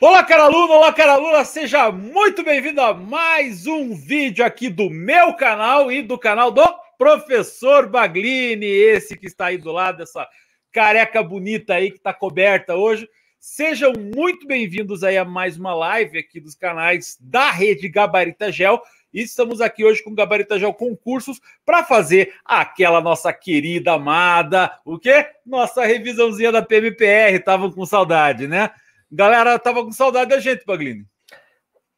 Olá, cara aluno, olá, cara aluna, seja muito bem-vindo a mais um vídeo aqui do meu canal e do canal do professor Baglini, esse que está aí do lado, essa careca bonita aí que está coberta hoje. Sejam muito bem-vindos aí a mais uma live aqui dos canais da Rede Gabarita Gel. E estamos aqui hoje com o Gabaritagial Concursos para fazer aquela nossa querida amada, o quê? Nossa revisãozinha da PMPR. Estavam com saudade, né? Galera, tava com saudade da gente, Paglini.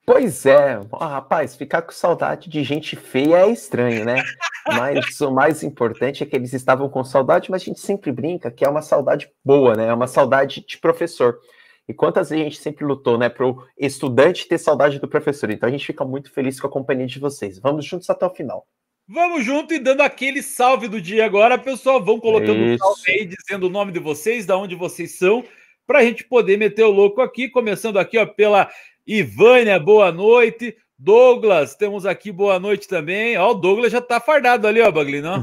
Pois é, oh, rapaz, ficar com saudade de gente feia é estranho, né? Mas o mais importante é que eles estavam com saudade, mas a gente sempre brinca que é uma saudade boa, né? É uma saudade de professor. E quantas vezes a gente sempre lutou, né, para o estudante ter saudade do professor. Então a gente fica muito feliz com a companhia de vocês. Vamos juntos até o final. Vamos junto e dando aquele salve do dia agora, pessoal. Vão colocando um salve aí, dizendo o nome de vocês, da onde vocês são, para a gente poder meter o louco aqui. Começando aqui ó, pela Ivânia, boa noite. Douglas, temos aqui boa noite também. Ó, o Douglas já tá fardado ali, ó, Baglino.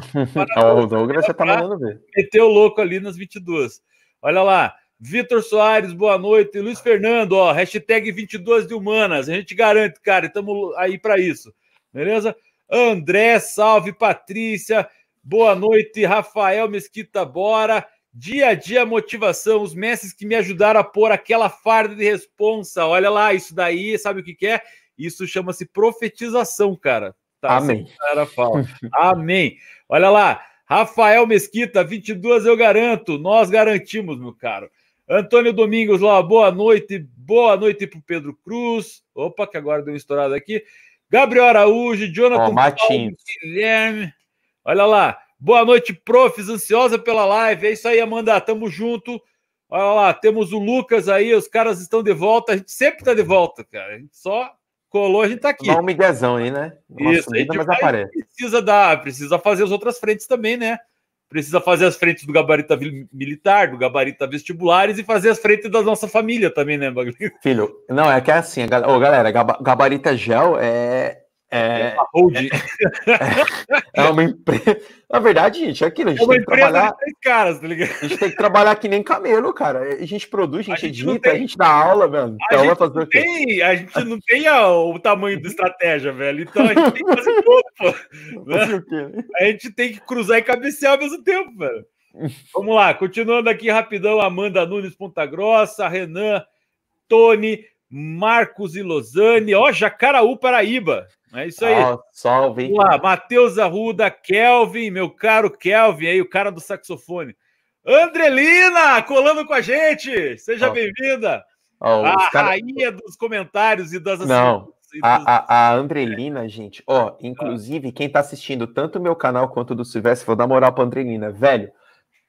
ó, o Douglas já tá mandando ver. Meteu o louco ali nas 22. Olha lá. Vitor Soares, boa noite. Luiz Fernando, ó, hashtag 22 de Humanas. A gente garante, cara, estamos aí para isso. Beleza? André, salve, Patrícia. Boa noite, Rafael Mesquita Bora. Dia a dia motivação, os mestres que me ajudaram a pôr aquela farda de responsa. Olha lá, isso daí, sabe o que, que é? Isso chama-se profetização, cara. Tá, Amém. Cara fala. Amém. Olha lá, Rafael Mesquita, 22 eu garanto. Nós garantimos, meu caro. Antônio Domingos lá, boa noite, boa noite para o Pedro Cruz. Opa, que agora deu uma estourada aqui. Gabriel Araújo, Jonathan oh, Guilherme. Olha lá. Boa noite, profs, ansiosa pela live. É isso aí, Amanda, tamo junto. Olha lá, temos o Lucas aí, os caras estão de volta. A gente sempre tá de volta, cara. A gente só colou, a gente tá aqui. Dá uma migazão aí, né? Uma isso, subida, a gente mas aparece. precisa dar, precisa fazer as outras frentes também, né? precisa fazer as frentes do gabarito militar, do gabarito vestibulares e fazer as frentes da nossa família também, né, Baglito? Filho, não, é que é assim, a, galera, gabarito é gel é, é, é, é uma é, é empresa. Na verdade, gente, é aquilo. A gente é uma tem que trabalhar. Caras, tá ligado? A gente tem que trabalhar que nem camelo, cara. A gente produz, a gente, a gente edita, tem... a gente dá aula, velho. A, então, gente não tem, a gente não tem a, o tamanho da estratégia, velho. Então a gente tem que fazer tudo, pô. A gente tem que cruzar e cabecear ao mesmo tempo, velho. Vamos lá, continuando aqui rapidão, Amanda Nunes Ponta Grossa, Renan, Tony, Marcos e Losane, ó, Jacaraú, Paraíba. É isso aí. Oh, salve. Vamos lá, Matheus Arruda, Kelvin, meu caro Kelvin aí, o cara do saxofone. Andrelina, colando com a gente. Seja oh. bem-vinda. Oh, a cara... rainha dos comentários e das Não. A, a, a, Andrelina, é. gente, ó, ah. inclusive, quem tá assistindo tanto o meu canal quanto do Silvestre, vou dar moral pra Andrelina, velho,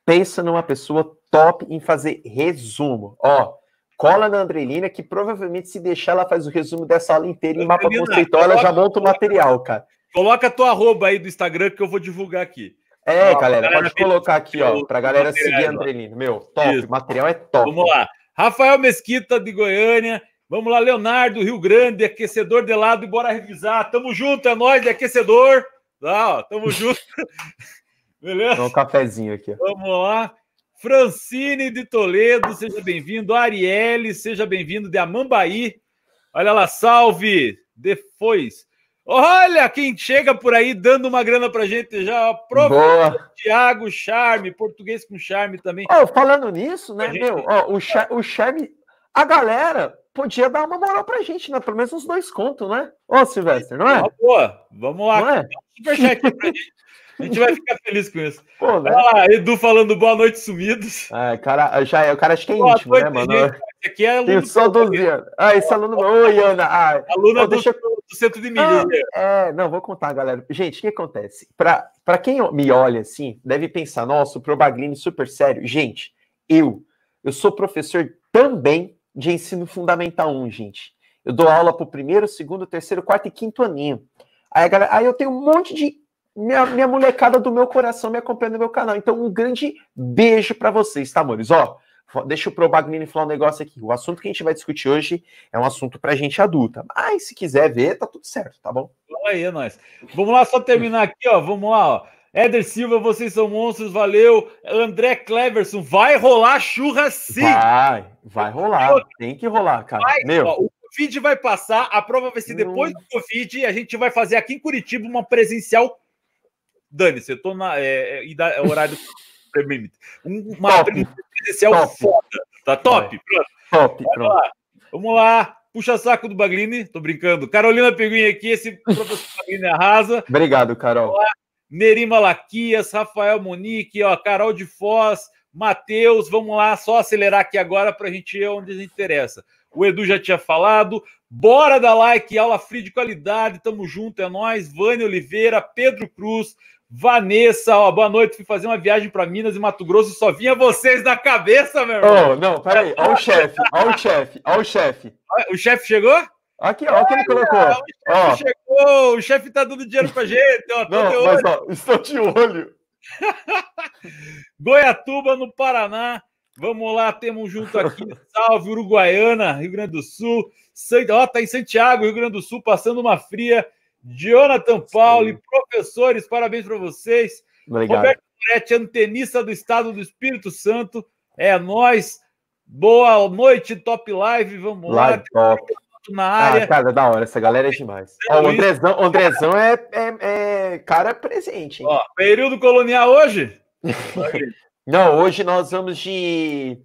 pensa numa pessoa top em fazer resumo, ó, cola na Andrelina, que provavelmente se deixar, ela faz o resumo dessa aula inteira em mapa conceitual, ela já monta o material, cara. Coloca a tua arroba aí do Instagram que eu vou divulgar aqui. É, ah, galera, galera, pode colocar aqui, ó, pra galera seguir a Andrelina. Meu, top, Isso. material é top. Vamos lá. Rafael Mesquita, de Goiânia. Vamos lá, Leonardo, Rio Grande, aquecedor de lado e bora revisar. Tamo junto, é nóis, de aquecedor. Tá, ó, tamo junto. Beleza? Dá um cafezinho aqui. Ó. Vamos lá. Francine de Toledo, seja bem-vindo. Arielle, seja bem-vindo. De Amambaí. Olha lá, salve. Depois. Olha quem chega por aí dando uma grana pra gente já. Boa. Tiago Charme, português com charme também. Oh, falando nisso, né, gente... meu? Oh, o, char o charme. A galera podia dar uma moral pra gente, né? Pelo menos uns dois contos, né? Ô, Silvestre, não é? Ah, boa. Vamos lá. Não é? Superchat pra gente. A gente vai ficar feliz com isso. Pô, né? Olha lá, Edu falando boa noite, sumidos. É, cara, já, é, o cara acho que é boa íntimo, né, noite, né, mano? Gente, esse aqui é aluno. Tem só 12 anos. Ah, esse aluno. Oi, Ana. Ah, aluna do, deixa... do centro de milho. Ah, é, não, vou contar, galera. Gente, o que acontece? Para quem me olha assim, deve pensar, nossa, o Probaglini super sério. Gente, eu, eu sou professor também de ensino fundamental 1, gente. Eu dou aula para o primeiro, segundo, terceiro, quarto e quinto aninho. Aí, galera, aí eu tenho um monte de minha, minha molecada do meu coração me acompanha no meu canal. Então, um grande beijo para vocês, tá, amores? Ó, deixa o Pro Magnini falar um negócio aqui. O assunto que a gente vai discutir hoje é um assunto para gente adulta. Mas se quiser ver, tá tudo certo, tá bom? Aí é nóis. Vamos lá, só terminar aqui, ó. Vamos lá, ó. Éder Silva, vocês são monstros, valeu. André Cleverson, vai rolar churras sim. Vai, vai rolar. tem que rolar, cara. Vai, Meu. Ó, o Covid vai passar, a prova vai ser depois hum. do Covid. e A gente vai fazer aqui em Curitiba uma presencial dane-se, eu tô na. É, é, é horário. um, uma presidencial top. foda. Tá top? É. Pronto. Top, Vamos pronto. Lá. Vamos lá. Puxa saco do Baglini, tô brincando. Carolina Pinguim aqui, esse professor Baglini arrasa. Obrigado, Carol. Nerima Laquias, Rafael Monique, ó, Carol de Foz, Matheus, vamos lá, só acelerar aqui agora para a gente ir onde interessa. O Edu já tinha falado. Bora dar like, aula free de qualidade, tamo junto, é nós. Vânia Oliveira, Pedro Cruz, Vanessa, ó, boa noite. Fui fazer uma viagem para Minas e Mato Grosso e só vinha vocês na cabeça, meu irmão. Oh, não, peraí. Olha o chefe, olha o chefe, o chefe. O chefe chegou? Aqui, ó, o que ele colocou. Cara, o ó. chegou, o chefe tá dando dinheiro pra gente. Ó, não, de mas, ó, estou de olho. Goiatuba, no Paraná. Vamos lá, temos junto aqui. Salve, Uruguaiana, Rio Grande do Sul. Ó, oh, tá em Santiago, Rio Grande do Sul, passando uma fria. Jonathan Pauli, professores, parabéns para vocês. Obrigado. Roberto Moretti, antenista do Estado do Espírito Santo. É nós. Boa noite, Top Live. Vamos live lá. Top. Na área. Ah, cara, da hora. Essa galera é demais. Ó, é o Andrezão, Andrezão é, é, é, cara presente. Ó, período colonial hoje? Não, hoje nós vamos de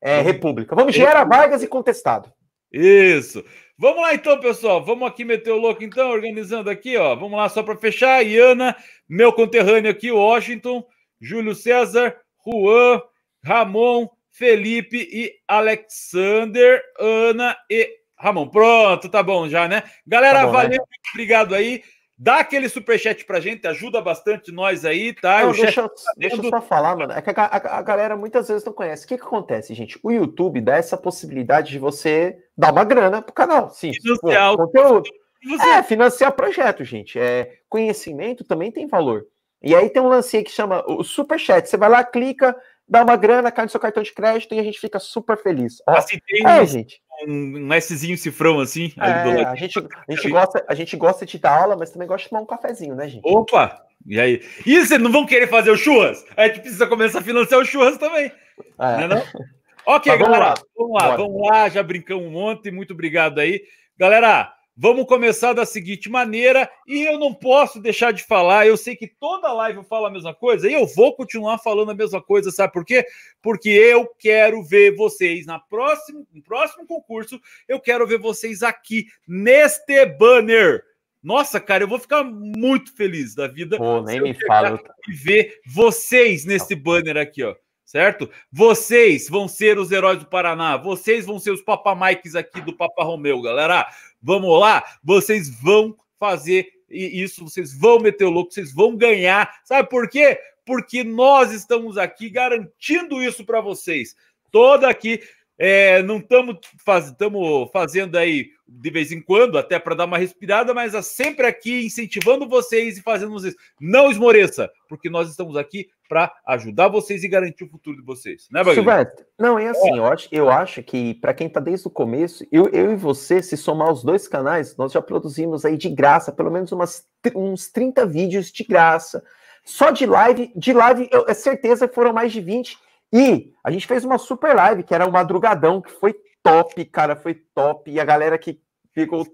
é, República. Vamos de Era Vargas e Contestado. Isso. Vamos lá então, pessoal. Vamos aqui meter o louco então, organizando aqui, ó. Vamos lá só para fechar. Iana, meu conterrâneo aqui, Washington, Júlio César, Juan, Ramon, Felipe e Alexander, Ana e Ramon. Pronto, tá bom já, né? Galera, tá bom, né? valeu, né? obrigado aí. Dá aquele superchat pra gente, ajuda bastante nós aí, tá? Não, deixa, chat... deixa, eu tá só falar, mano. É que a, a, a, galera muitas vezes não conhece. O que, que acontece, gente? O YouTube dá essa possibilidade de você dar uma grana pro canal. Sim, tipo, financiar pô, conteúdo. Você... É, financiar projeto, gente. É, conhecimento também tem valor. E aí tem um lance aí que chama o superchat. Você vai lá, clica, dá uma grana, cai no seu cartão de crédito e a gente fica super feliz. Ó, assim, é, gente um, um Szinho cifrão assim. É, a, gente, a, gente gosta, a gente gosta de dar aula, mas também gosta de tomar um cafezinho, né, gente? Opa! E aí? E vocês não vão querer fazer o churras? A gente precisa começar a financiar o churras também. É. Não é não? Ok, tá, galera. Vamos lá, vamos lá, vamos lá, já brincamos um monte. Muito obrigado aí. Galera, Vamos começar da seguinte maneira, e eu não posso deixar de falar. Eu sei que toda live eu falo a mesma coisa, e eu vou continuar falando a mesma coisa, sabe por quê? Porque eu quero ver vocês na próxima, no próximo concurso, eu quero ver vocês aqui neste banner. Nossa, cara, eu vou ficar muito feliz da vida. Pô, nem me fala. Tá. E ver vocês nesse banner aqui, ó certo? Vocês vão ser os heróis do Paraná, vocês vão ser os Papa Mikes aqui do Papa Romeu, galera. Vamos lá, vocês vão fazer isso, vocês vão meter o louco, vocês vão ganhar. Sabe por quê? Porque nós estamos aqui garantindo isso para vocês. Toda aqui, é, não estamos faz, fazendo aí de vez em quando, até para dar uma respirada, mas é sempre aqui incentivando vocês e fazendo vocês. Não esmoreça, porque nós estamos aqui para ajudar vocês e garantir o futuro de vocês. Né, Bagulho? Silvestre, não, é assim, é. Eu, acho, eu acho que para quem está desde o começo, eu, eu e você, se somar os dois canais, nós já produzimos aí de graça, pelo menos umas, uns 30 vídeos de graça. Só de live, de live, eu, é certeza foram mais de 20. E a gente fez uma super live, que era o Madrugadão, que foi top, cara, foi top. E a galera que ficou.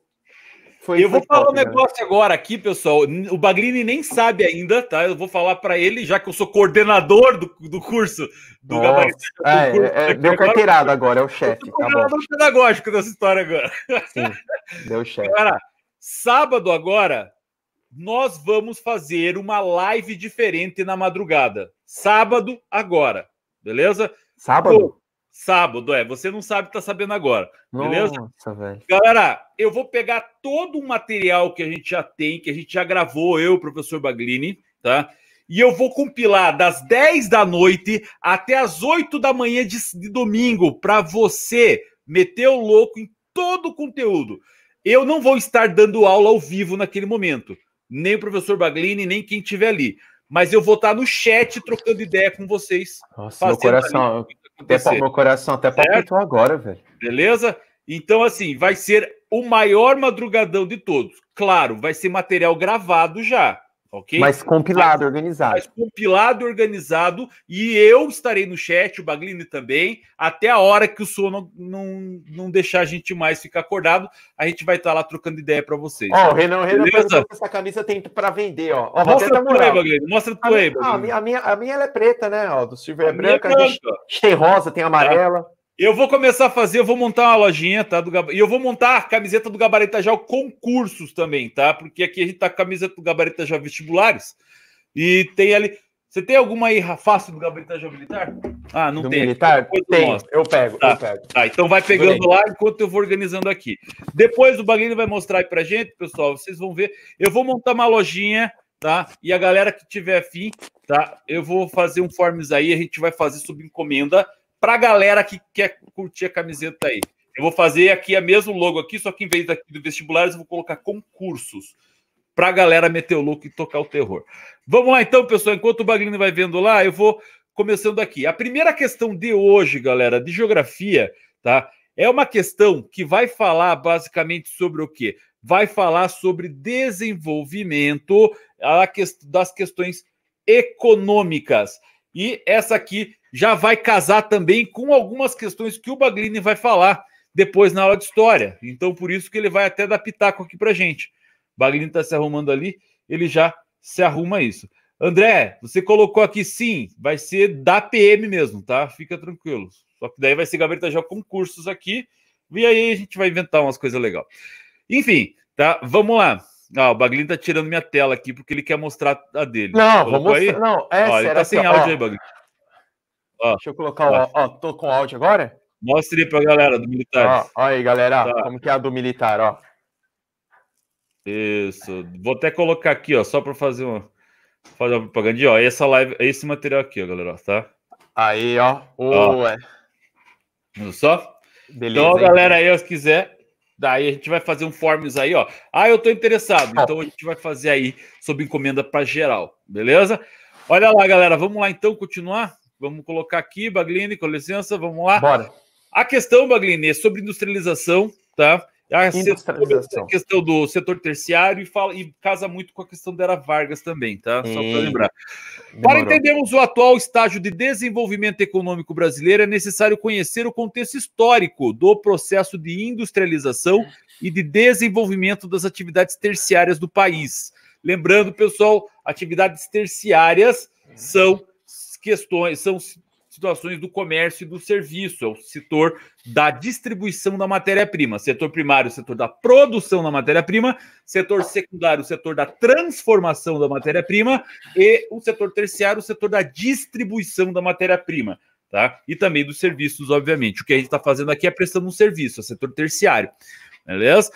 Foi, eu vou foi falar top, um né? negócio agora aqui, pessoal. O Bagrini nem sabe ainda, tá? Eu vou falar para ele, já que eu sou coordenador do, do curso do Nossa, gabarito. É, curso, é, é, deu carteirada agora, é o chefe. Tá coordenador tá pedagógico dessa história agora. Sim, deu chefe. Cara, sábado agora, nós vamos fazer uma live diferente na madrugada. Sábado agora, beleza? Sábado? Sábado, é. Você não sabe, tá sabendo agora. Nossa, beleza? Velho. Galera, eu vou pegar todo o material que a gente já tem, que a gente já gravou, eu, professor Baglini, tá? E eu vou compilar das 10 da noite até as 8 da manhã de, de domingo para você meter o louco em todo o conteúdo. Eu não vou estar dando aula ao vivo naquele momento. Nem o professor Baglini, nem quem estiver ali. Mas eu vou estar tá no chat trocando ideia com vocês. Nossa, meu coração. Ali até o meu coração até palpitou agora, velho. Beleza? Então, assim, vai ser o maior madrugadão de todos. Claro, vai ser material gravado já ok? Mas compilado, mas, organizado. Mas compilado, organizado, e eu estarei no chat, o Baglini também, até a hora que o sono não, não deixar a gente mais ficar acordado, a gente vai estar tá lá trocando ideia para vocês. Ó, oh, o Renan, Renan Beleza? essa camisa tem para vender, ó. ó mostra tu aí, Baglini, mostra tu aí. Baglini. A, minha, a minha, a minha ela é preta, né, ó, do Silver é branca, branca. gente, tem rosa, tem amarela. Eu vou começar a fazer, eu vou montar uma lojinha, tá? Do E eu vou montar a camiseta do Gabaretajal com cursos também, tá? Porque aqui a gente tá com a camiseta do Gabaretajal vestibulares. E tem ali. Você tem alguma aí fácil do Gabaretajal militar? Ah, não do tem. Militar? Tem, eu pego, tá, eu pego. Tá, então vai pegando Bem. lá enquanto eu vou organizando aqui. Depois o Baguinho vai mostrar aí pra gente, pessoal. Vocês vão ver. Eu vou montar uma lojinha tá? E a galera que tiver afim, tá? Eu vou fazer um forms aí, a gente vai fazer sob encomenda, para a galera que quer curtir a camiseta aí, eu vou fazer aqui a mesmo logo aqui, só que em vez daqui do vestibulares eu vou colocar concursos para a galera meter o louco e tocar o terror. Vamos lá então, pessoal, enquanto o Baglino vai vendo lá, eu vou começando aqui. A primeira questão de hoje, galera, de geografia, tá? É uma questão que vai falar basicamente sobre o quê? Vai falar sobre desenvolvimento das questões econômicas. E essa aqui já vai casar também com algumas questões que o Baglini vai falar depois na aula de história. Então, por isso que ele vai até dar pitaco aqui para gente. O Baglini está se arrumando ali, ele já se arruma isso. André, você colocou aqui sim, vai ser da PM mesmo, tá? Fica tranquilo. Só que daí vai ser Gabriel já com cursos aqui, e aí a gente vai inventar umas coisas legais. Enfim, tá? Vamos lá. Ah, o Baglini tá tirando minha tela aqui porque ele quer mostrar a dele. Não, vamos aí? Não, é ó, ele tá assim, sem áudio aí, Baglini. Ó, Deixa eu colocar ó. Ó, tô com áudio agora? Mostre aí pra galera do militar. Ó, ó aí, galera, tá. como que é a do militar, ó. Isso. Vou até colocar aqui, ó, só para fazer uma, fazer uma propaganda. ó, essa live, esse material aqui, ó, galera, tá? Aí, ó. Ué. Viu só? Beleza, então, hein, galera, aí, se quiser, daí a gente vai fazer um forms aí, ó. Ah, eu tô interessado. Então a gente vai fazer aí sob encomenda para geral, beleza? Olha lá, galera, vamos lá então continuar? Vamos colocar aqui, Baglini, com licença, vamos lá. Bora. A questão, Baglini, é sobre industrialização, tá? A, industrialização. questão do setor terciário e, fala, e casa muito com a questão da Era Vargas também, tá? Só para lembrar. Para entendermos o atual estágio de desenvolvimento econômico brasileiro, é necessário conhecer o contexto histórico do processo de industrialização e de desenvolvimento das atividades terciárias do país. Lembrando, pessoal, atividades terciárias uhum. são questões, são situações do comércio e do serviço, é o setor da distribuição da matéria-prima, setor primário, setor da produção da matéria-prima, setor secundário, setor da transformação da matéria-prima e o setor terciário, o setor da distribuição da matéria-prima. Tá? E também dos serviços, obviamente. O que a gente está fazendo aqui é prestando um serviço, é setor terciário. Beleza?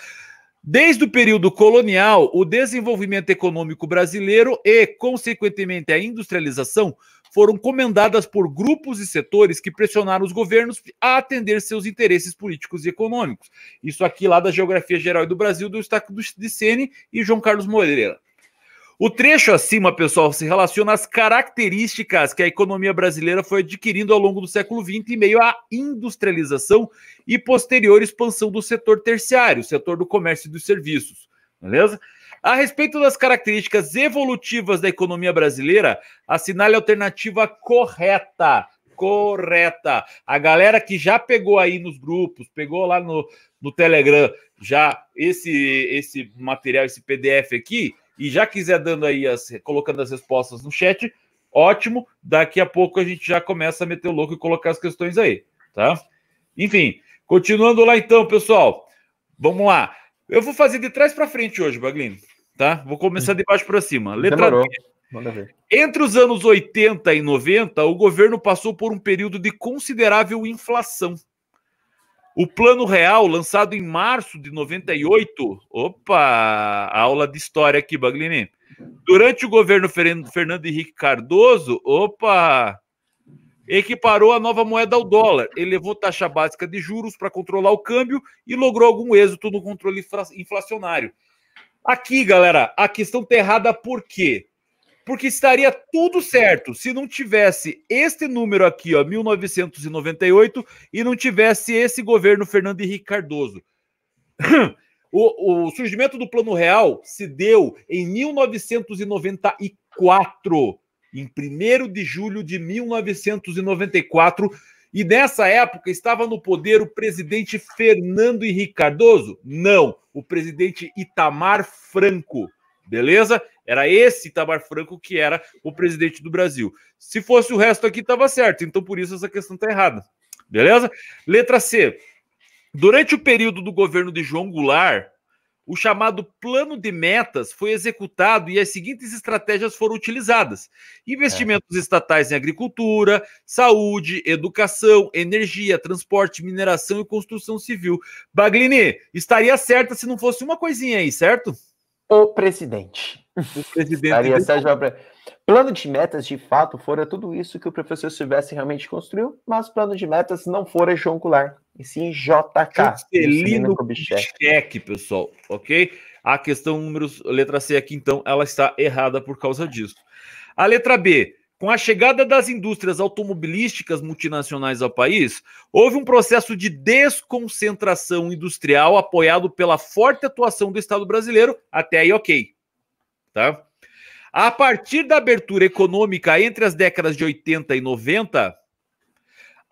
Desde o período colonial, o desenvolvimento econômico brasileiro e, consequentemente, a industrialização foram comendadas por grupos e setores que pressionaram os governos a atender seus interesses políticos e econômicos. Isso aqui lá da Geografia Geral do Brasil, do Destaque do Dicene e João Carlos Moreira. O trecho acima, pessoal, se relaciona às características que a economia brasileira foi adquirindo ao longo do século XX em meio à industrialização e posterior expansão do setor terciário, setor do comércio e dos serviços. Beleza? A respeito das características evolutivas da economia brasileira, assinale a alternativa correta. Correta. A galera que já pegou aí nos grupos, pegou lá no, no Telegram já esse esse material, esse PDF aqui, e já quiser dando aí as colocando as respostas no chat, ótimo. Daqui a pouco a gente já começa a meter o louco e colocar as questões aí, tá? Enfim, continuando lá então, pessoal. Vamos lá. Eu vou fazer de trás para frente hoje, Baglin. Tá? Vou começar de baixo para cima. Letra Demorou. D. Entre os anos 80 e 90, o governo passou por um período de considerável inflação. O Plano Real, lançado em março de 98, opa, aula de história aqui, Baglini. Durante o governo Fernando Henrique Cardoso, opa, equiparou a nova moeda ao dólar, elevou taxa básica de juros para controlar o câmbio e logrou algum êxito no controle inflacionário. Aqui, galera, a questão está errada por quê? Porque estaria tudo certo se não tivesse este número aqui, ó, 1998, e não tivesse esse governo Fernando Henrique Cardoso. o, o surgimento do Plano Real se deu em 1994 em 1 de julho de 1994, e nessa época estava no poder o presidente Fernando Henrique Cardoso? Não, o presidente Itamar Franco. Beleza? Era esse Itamar Franco que era o presidente do Brasil. Se fosse o resto aqui, estava certo. Então, por isso, essa questão está errada. Beleza? Letra C. Durante o período do governo de João Goulart, o chamado plano de metas foi executado e as seguintes estratégias foram utilizadas: investimentos é. estatais em agricultura, saúde, educação, energia, transporte, mineração e construção civil. Baglini, estaria certa se não fosse uma coisinha aí, certo? O presidente. O presidente. estaria Plano de metas, de fato, fora tudo isso que o professor Silvestre realmente construiu, mas plano de metas não fora João Goulart e sim JK. Juscelino Kubitschek, pessoal, ok? A questão números, letra C aqui, então, ela está errada por causa disso. A letra B. Com a chegada das indústrias automobilísticas multinacionais ao país, houve um processo de desconcentração industrial apoiado pela forte atuação do Estado brasileiro. Até aí, ok. Tá? A partir da abertura econômica entre as décadas de 80 e 90,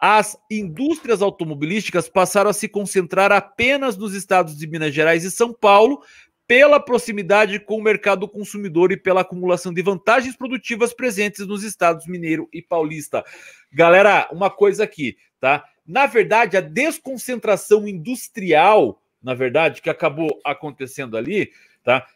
as indústrias automobilísticas passaram a se concentrar apenas nos estados de Minas Gerais e São Paulo, pela proximidade com o mercado consumidor e pela acumulação de vantagens produtivas presentes nos estados mineiro e paulista. Galera, uma coisa aqui, tá? Na verdade, a desconcentração industrial, na verdade, que acabou acontecendo ali, tá?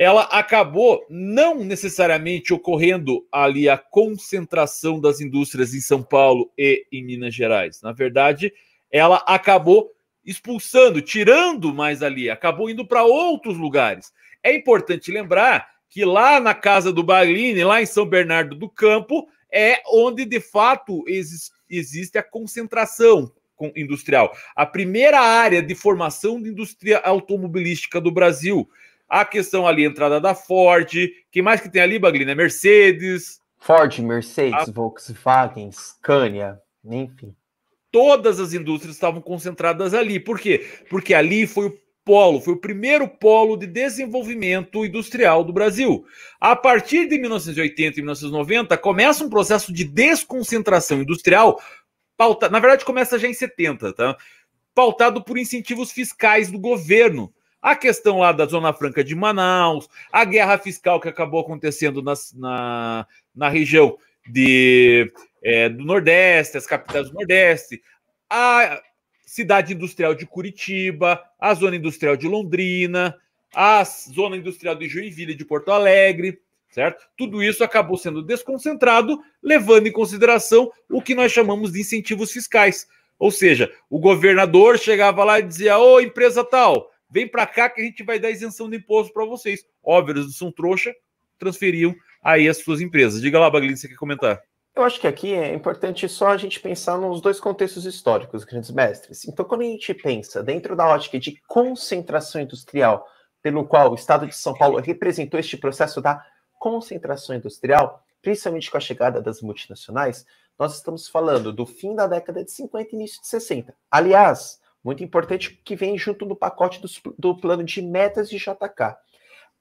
ela acabou não necessariamente ocorrendo ali a concentração das indústrias em São Paulo e em Minas Gerais. Na verdade, ela acabou expulsando, tirando mais ali, acabou indo para outros lugares. É importante lembrar que lá na casa do Baglini, lá em São Bernardo do Campo, é onde de fato existe a concentração industrial. A primeira área de formação de indústria automobilística do Brasil a questão ali, entrada da Ford. Quem mais que tem ali, Baglina? É Mercedes. Ford, Mercedes, a... Volkswagen, Scania, enfim. Todas as indústrias estavam concentradas ali. Por quê? Porque ali foi o polo, foi o primeiro polo de desenvolvimento industrial do Brasil. A partir de 1980 e 1990, começa um processo de desconcentração industrial, pauta... na verdade começa já em 70, tá? pautado por incentivos fiscais do governo a questão lá da Zona Franca de Manaus, a guerra fiscal que acabou acontecendo na, na, na região de, é, do Nordeste, as capitais do Nordeste, a cidade industrial de Curitiba, a zona industrial de Londrina, a zona industrial de Joinville e de Porto Alegre, certo? Tudo isso acabou sendo desconcentrado, levando em consideração o que nós chamamos de incentivos fiscais. Ou seja, o governador chegava lá e dizia: Ô, empresa tal, Vem para cá que a gente vai dar isenção de imposto para vocês. Óbvio, eles não são trouxa, transferiam aí as suas empresas. Diga lá, Baglini, você quer comentar? Eu acho que aqui é importante só a gente pensar nos dois contextos históricos, grandes mestres. Então, quando a gente pensa dentro da ótica de concentração industrial, pelo qual o Estado de São Paulo representou este processo da concentração industrial, principalmente com a chegada das multinacionais, nós estamos falando do fim da década de 50 e início de 60. Aliás, muito importante, que vem junto do pacote do, do plano de metas de JK.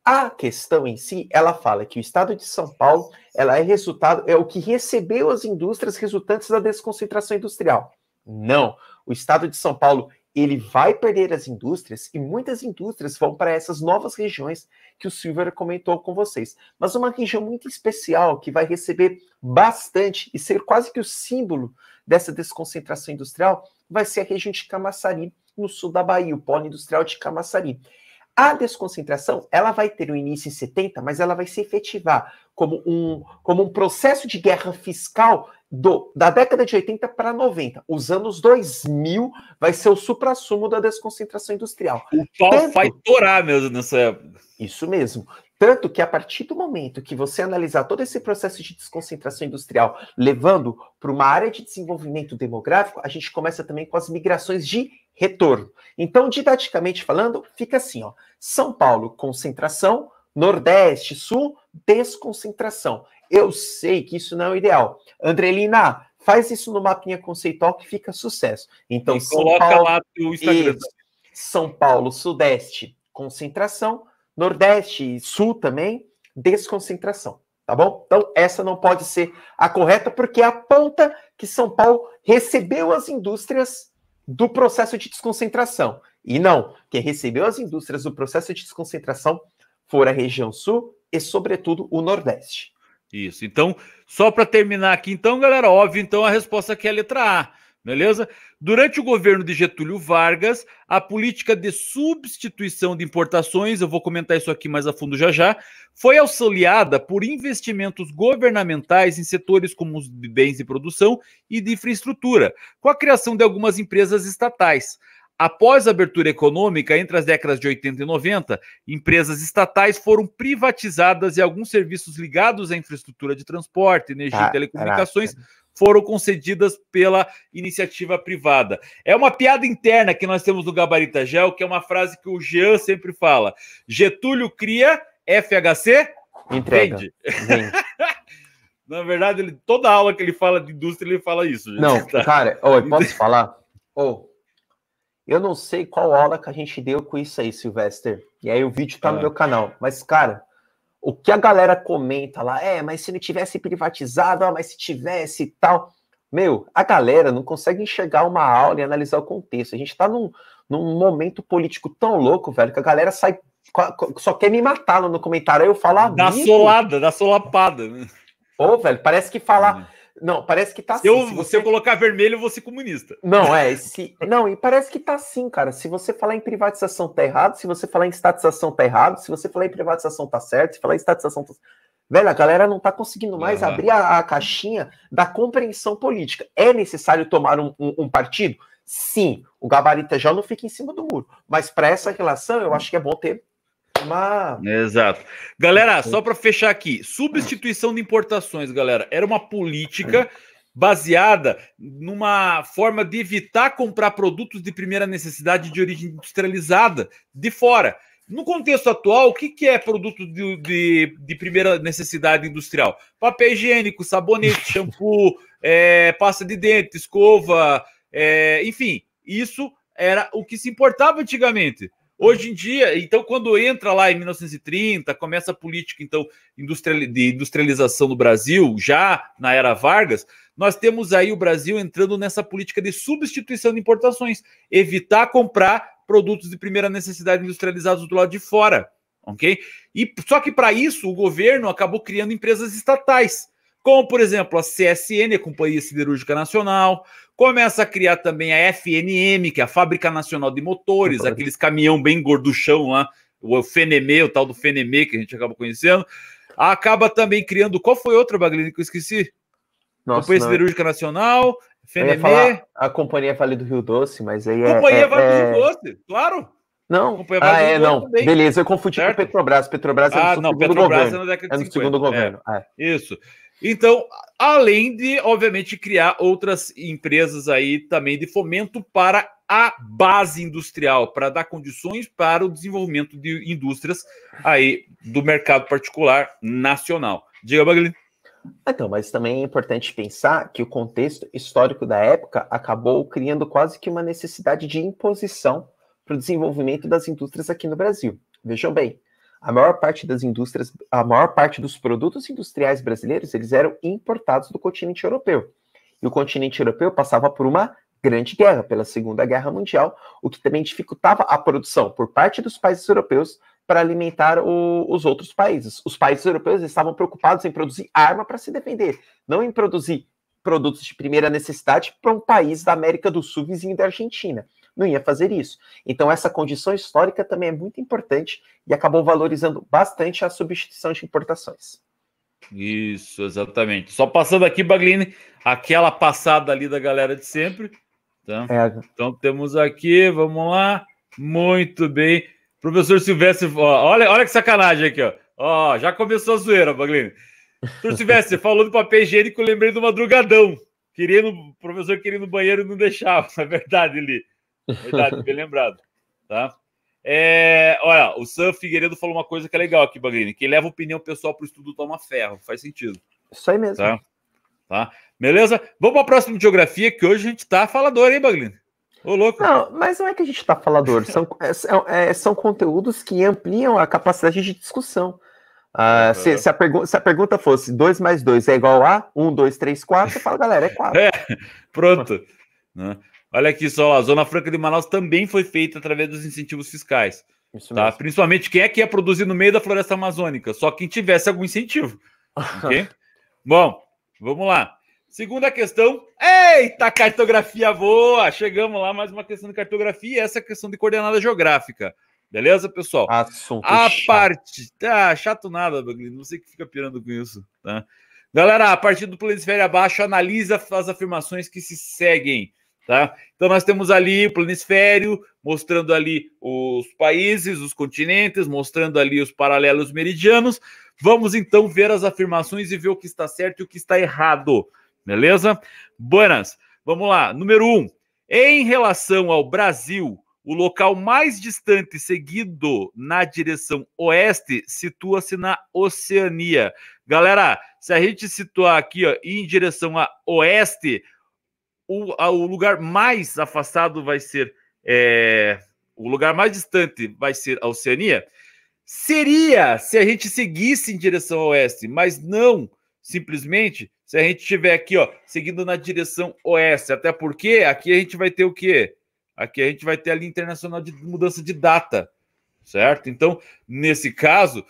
A questão em si, ela fala que o Estado de São Paulo ela é resultado, é o que recebeu as indústrias resultantes da desconcentração industrial. Não, o Estado de São Paulo ele vai perder as indústrias e muitas indústrias vão para essas novas regiões que o Silver comentou com vocês. Mas uma região muito especial que vai receber bastante e ser quase que o símbolo dessa desconcentração industrial vai ser a região de Camaçari, no sul da Bahia, o polo industrial de Camaçari. A desconcentração, ela vai ter um início em 70, mas ela vai se efetivar como um, como um processo de guerra fiscal do, da década de 80 para 90. Os anos 2000 vai ser o supra-sumo da desconcentração industrial. O pau vai torar mesmo nessa época. Isso mesmo. Tanto que a partir do momento que você analisar todo esse processo de desconcentração industrial, levando para uma área de desenvolvimento demográfico, a gente começa também com as migrações de retorno. Então, didaticamente falando, fica assim, ó: São Paulo, concentração, Nordeste, Sul, desconcentração. Eu sei que isso não é o ideal. Andrelina, faz isso no mapinha conceitual que fica sucesso. Então, e São coloca Paulo, lá no Instagram. São Paulo, Sudeste, concentração, Nordeste e Sul também, desconcentração, tá bom? Então, essa não pode ser a correta, porque é aponta que São Paulo recebeu as indústrias do processo de desconcentração. E não, quem recebeu as indústrias do processo de desconcentração fora a região Sul e, sobretudo, o Nordeste. Isso. Então, só para terminar aqui, então, galera, óbvio, então a resposta aqui é a letra A. Beleza? Durante o governo de Getúlio Vargas, a política de substituição de importações, eu vou comentar isso aqui mais a fundo já já, foi auxiliada por investimentos governamentais em setores como os de bens de produção e de infraestrutura, com a criação de algumas empresas estatais. Após a abertura econômica, entre as décadas de 80 e 90, empresas estatais foram privatizadas e alguns serviços ligados à infraestrutura de transporte, energia e telecomunicações caraca foram concedidas pela iniciativa privada. É uma piada interna que nós temos no Gabarita Gel, que é uma frase que o Jean sempre fala: Getúlio cria, FHC entende? Na verdade, ele, toda aula que ele fala de indústria, ele fala isso. Gente. Não, tá. cara, oh, posso falar? Oh, eu não sei qual aula que a gente deu com isso aí, Sylvester. E aí o vídeo tá ah. no meu canal. Mas, cara, o que a galera comenta lá, é, mas se não tivesse privatizado, ah, mas se tivesse e tal. Meu, a galera não consegue enxergar uma aula e analisar o contexto. A gente tá num, num momento político tão louco, velho, que a galera sai. Só quer me matar no comentário. Aí eu falo. Da solada, da solapada. Pô, velho, parece que falar. Hum. Não, parece que tá assim. Eu, se, você... se eu assim, colocar vermelho, eu vou ser comunista. Não, é. Se... Não, e parece que tá assim, cara. Se você falar em privatização, tá errado. Se você falar em estatização, tá errado. Se você falar em privatização, tá certo. Se falar em estatização, tá Velho, a galera não tá conseguindo mais ah. abrir a, a, caixinha da compreensão política. É necessário tomar um, um, um partido? Sim, o gabarito é já não fica em cima do muro. Mas para essa relação, eu acho que é bom ter Exato. Galera, só para fechar aqui, substituição de importações, galera, era uma política baseada numa forma de evitar comprar produtos de primeira necessidade de origem industrializada de fora. No contexto atual, o que, que é produto de, de, de, primeira necessidade industrial? Papel higiênico, sabonete, shampoo, é, pasta de dente, escova, é, enfim, isso era o que se importava antigamente. Hoje em dia, então, quando entra lá em 1930, começa a política então de industrialização do Brasil, já na era Vargas, nós temos aí o Brasil entrando nessa política de substituição de importações, evitar comprar produtos de primeira necessidade industrializados do lado de fora, ok? E só que para isso o governo acabou criando empresas estatais, como por exemplo a CSN, a Companhia Siderúrgica Nacional, Começa a criar também a FNM, que é a Fábrica Nacional de Motores, uhum. aqueles caminhão bem gorduchão lá, o Feneme, o tal do Feneme, que a gente acaba conhecendo. Acaba também criando. Qual foi outra bagulho que eu esqueci? Nossa, Companhia Siderúrgica Nacional, Feneme. a Companhia Vale do Rio Doce, mas aí é. Companhia é, Vale é... do Rio Doce, claro. Não. Ah, é, não. Também. Beleza, eu confundi certo? com Petrobras. Petrobras ah, é do não, segundo Petrobras governo. É, na década de é no 50. Ah, segundo é é é. governo. É. Isso. Então, além de, obviamente, criar outras empresas aí também de fomento para a base industrial, para dar condições para o desenvolvimento de indústrias aí do mercado particular nacional. Diga, Bagli. Ah, então, mas também é importante pensar que o contexto histórico da época acabou criando quase que uma necessidade de imposição para o desenvolvimento das indústrias aqui no Brasil. Vejam bem, a maior parte das indústrias, a maior parte dos produtos industriais brasileiros, eles eram importados do continente europeu. E o continente europeu passava por uma grande guerra, pela Segunda Guerra Mundial, o que também dificultava a produção por parte dos países europeus para alimentar o, os outros países. Os países europeus estavam preocupados em produzir arma para se defender, não em produzir produtos de primeira necessidade para um país da América do Sul vizinho da Argentina não ia fazer isso. Então, essa condição histórica também é muito importante e acabou valorizando bastante a substituição de importações. Isso, exatamente. Só passando aqui, Baglini, aquela passada ali da galera de sempre. Então, é. então temos aqui, vamos lá. Muito bem. Professor Silvestre, ó, olha, olha que sacanagem aqui, ó. ó já começou a zoeira, Baglini. Professor Silvestre, falou do papel higiênico, lembrei do madrugadão. Queria no, o professor queria ir no banheiro e não deixava, na verdade, ele. Verdade, bem lembrado. Tá? É, olha, o Sam Figueiredo falou uma coisa que é legal aqui, Baglini. que leva opinião pessoal para o estudo toma ferro. Faz sentido. Isso aí mesmo. Tá? tá? Beleza? Vamos para a próxima geografia, que hoje a gente está falador, hein, Baglini? Ô, louco. Não, mas não é que a gente está falador. São, é, é, são conteúdos que ampliam a capacidade de discussão. Ah, se, se, a se, a pergunta fosse 2 mais 2 é igual a 1, 2, 3, 4, fala, galera, é 4. É, pronto. Né? Olha aqui só, a Zona Franca de Manaus também foi feita através dos incentivos fiscais. Isso tá? Mesmo. Principalmente quem é que ia produzir no meio da floresta amazônica, só quem tivesse algum incentivo. Okay? Bom, vamos lá. Segunda questão. Eita, cartografia boa! Chegamos lá, mais uma questão de cartografia e essa é questão de coordenada geográfica. Beleza, pessoal? Assunto a chato. parte. Tá, ah, chato nada, Baglino. Não sei que fica pirando com isso. Tá? Galera, a partir do planisfério abaixo, analisa as afirmações que se seguem. Tá? Então nós temos ali o planisfério, mostrando ali os países, os continentes, mostrando ali os paralelos meridianos. Vamos então ver as afirmações e ver o que está certo e o que está errado. Beleza? Buenas. Vamos lá. Número um. Em relação ao Brasil, o local mais distante seguido na direção oeste situa-se na Oceania. Galera, se a gente situar aqui ó, em direção a oeste, o, a, o lugar mais afastado vai ser. É, o lugar mais distante vai ser a Oceania. Seria se a gente seguisse em direção oeste, mas não simplesmente se a gente estiver aqui, ó, seguindo na direção oeste. Até porque aqui a gente vai ter o quê? Aqui a gente vai ter a linha internacional de mudança de data, certo? Então, nesse caso,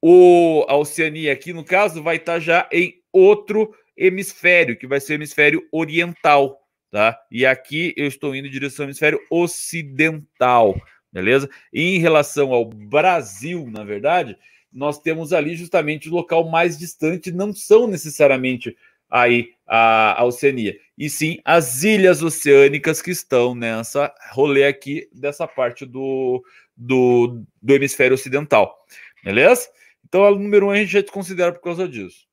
o, a Oceania aqui, no caso, vai estar já em outro hemisfério, que vai ser o hemisfério oriental, tá? E aqui eu estou indo em direção ao hemisfério ocidental, beleza? E em relação ao Brasil, na verdade, nós temos ali justamente o local mais distante, não são necessariamente aí a, a Oceania, e sim as ilhas oceânicas que estão nessa rolê aqui dessa parte do, do, do hemisfério ocidental, beleza? Então, a número 1 um a gente já considera por causa disso.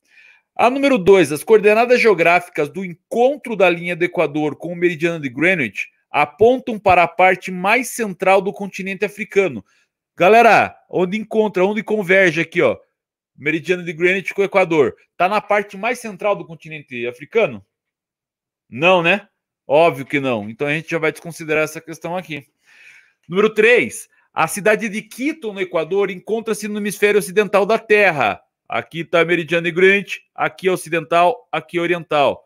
A número 2, as coordenadas geográficas do encontro da linha do Equador com o meridiano de Greenwich apontam para a parte mais central do continente africano. Galera, onde encontra, onde converge aqui, ó, meridiano de Greenwich com o Equador, tá na parte mais central do continente africano? Não, né? Óbvio que não. Então a gente já vai desconsiderar essa questão aqui. Número 3, a cidade de Quito, no Equador, encontra-se no hemisfério ocidental da Terra. Aqui está meridiano e grande, aqui é ocidental, aqui é oriental.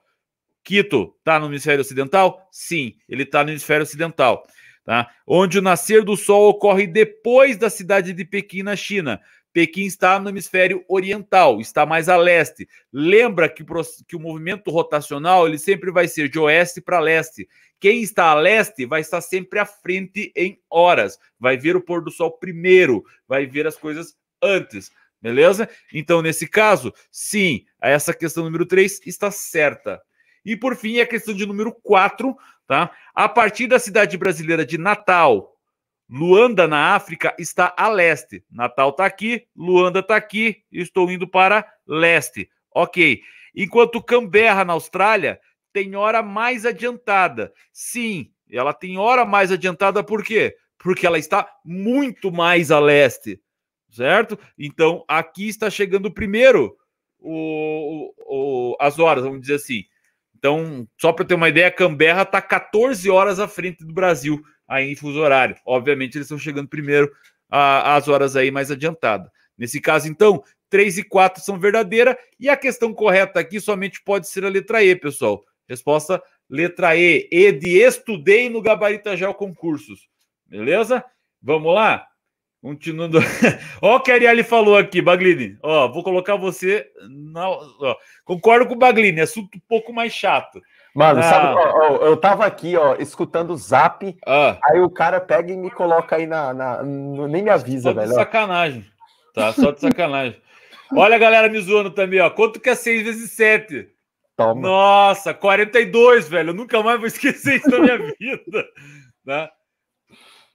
Quito está no hemisfério ocidental? Sim, ele está no hemisfério ocidental. Tá? Onde o nascer do sol ocorre depois da cidade de Pequim, na China. Pequim está no hemisfério oriental, está mais a leste. Lembra que, que o movimento rotacional ele sempre vai ser de oeste para leste. Quem está a leste vai estar sempre à frente em horas, vai ver o pôr do sol primeiro, vai ver as coisas antes. Beleza? Então, nesse caso, sim, essa questão número 3 está certa. E por fim, a questão de número 4, tá? A partir da cidade brasileira de Natal, Luanda, na África, está a leste. Natal está aqui, Luanda está aqui, estou indo para leste. Ok. Enquanto Canberra, na Austrália, tem hora mais adiantada. Sim, ela tem hora mais adiantada por quê? Porque ela está muito mais a leste certo? Então, aqui está chegando primeiro o, o, as horas, vamos dizer assim. Então, só para ter uma ideia, Canberra está 14 horas à frente do Brasil aí em fuso horário. Obviamente, eles estão chegando primeiro às horas aí mais adiantada. Nesse caso, então, 3 e 4 são verdadeiras e a questão correta aqui somente pode ser a letra E, pessoal. Resposta letra E. E de estudei no gabarito já concursos. Beleza? Vamos lá? Continuando. Ó, o que Ariely falou aqui, Baglini. Ó, vou colocar você. Na... Ó, concordo com o Baglini, assunto um pouco mais chato. Mano, ah. sabe, ó, ó, eu tava aqui, ó, escutando o zap, ah. aí o cara pega e me coloca aí na. na nem me avisa, só velho. Só de sacanagem. Tá, só de sacanagem. Olha a galera me zoando também, ó. Quanto que é 6 vezes 7? Toma. Nossa, 42, velho. Eu nunca mais vou esquecer isso da minha vida. Tá?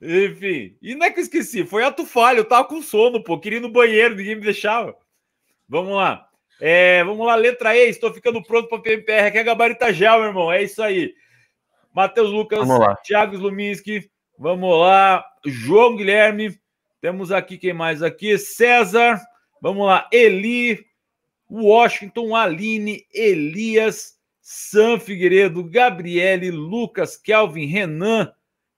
Enfim, e não é que eu esqueci, foi ato falho, eu tava com sono, pô, queria ir no banheiro, ninguém me deixava. Vamos lá. É, vamos lá, letra E, estou ficando pronto para PMPR, aqui é gabarita gel, meu irmão, é isso aí. Matheus Lucas, vamos Thiago Sluminski, vamos lá. João Guilherme, temos aqui, quem mais aqui? César, vamos lá, Eli, Washington, Aline, Elias, Sam Figueiredo, Gabriele, Lucas, Kelvin, Renan,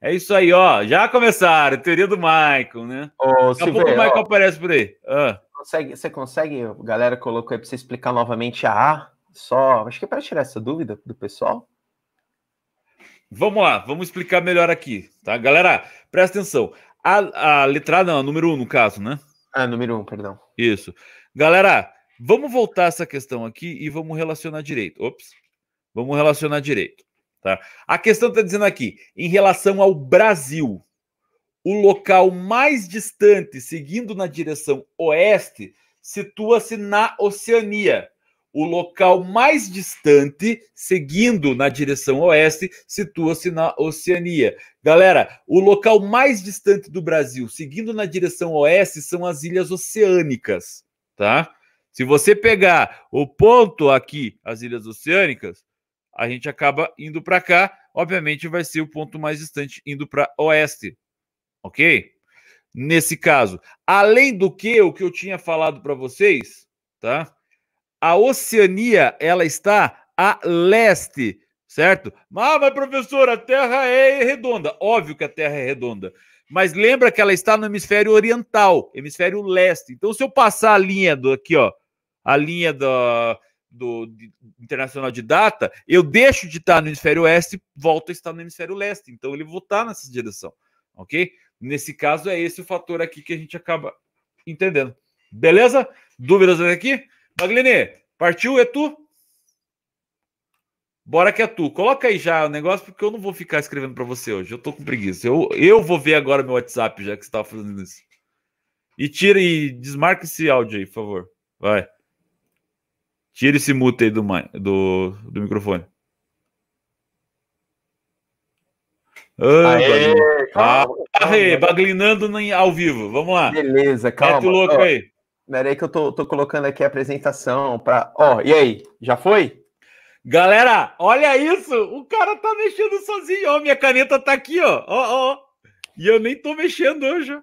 é isso aí, ó. Já começaram, teoria do Michael, né? Ô, Daqui a pouco o Michael ó, aparece por aí. Ah. Consegue, você consegue, a galera colocou aí para você explicar novamente a A, só. Acho que é para tirar essa dúvida do pessoal. Vamos lá, vamos explicar melhor aqui, tá? Galera, presta atenção. A, a letra não, a número 1, um, no caso, né? Ah, número 1, um, perdão. Isso. Galera, vamos voltar essa questão aqui e vamos relacionar direito. Ops. Vamos relacionar direito. Tá? A questão está dizendo aqui, em relação ao Brasil, o local mais distante, seguindo na direção oeste, situa-se na Oceania. O local mais distante, seguindo na direção oeste, situa-se na Oceania. Galera, o local mais distante do Brasil, seguindo na direção oeste, são as ilhas oceânicas, tá? Se você pegar o ponto aqui, as ilhas oceânicas, a gente acaba indo para cá. Obviamente, vai ser o ponto mais distante indo para oeste. Ok? Nesse caso. Além do que, o que eu tinha falado para vocês, tá? A Oceania, ela está a leste, certo? Ah, mas professor, a Terra é redonda. Óbvio que a Terra é redonda. Mas lembra que ela está no hemisfério oriental, hemisfério leste. Então, se eu passar a linha do aqui, ó, a linha da do de, internacional de data, eu deixo de estar no hemisfério oeste, volto a estar no hemisfério leste. Então ele votar nessa direção, ok? Nesse caso é esse o fator aqui que a gente acaba entendendo. Beleza? Dúvidas aqui? Maglene, partiu é tu? Bora que é tu. Coloca aí já o negócio, porque eu não vou ficar escrevendo para você hoje. Eu tô com preguiça. Eu, eu vou ver agora meu WhatsApp, já que você tava fazendo isso. E tira e desmarca esse áudio aí, por favor. Vai. Tira esse mute aí do, do, do microfone. Ah, Aê, ah, baglinando ao vivo. Vamos lá. Beleza, calma. Mete louco aí. Peraí que eu tô, tô colocando aqui a apresentação para. Ó, e aí? Já foi? Galera, olha isso! O cara tá mexendo sozinho. Ó, minha caneta tá aqui, ó. Ó, ó. E eu nem tô mexendo hoje.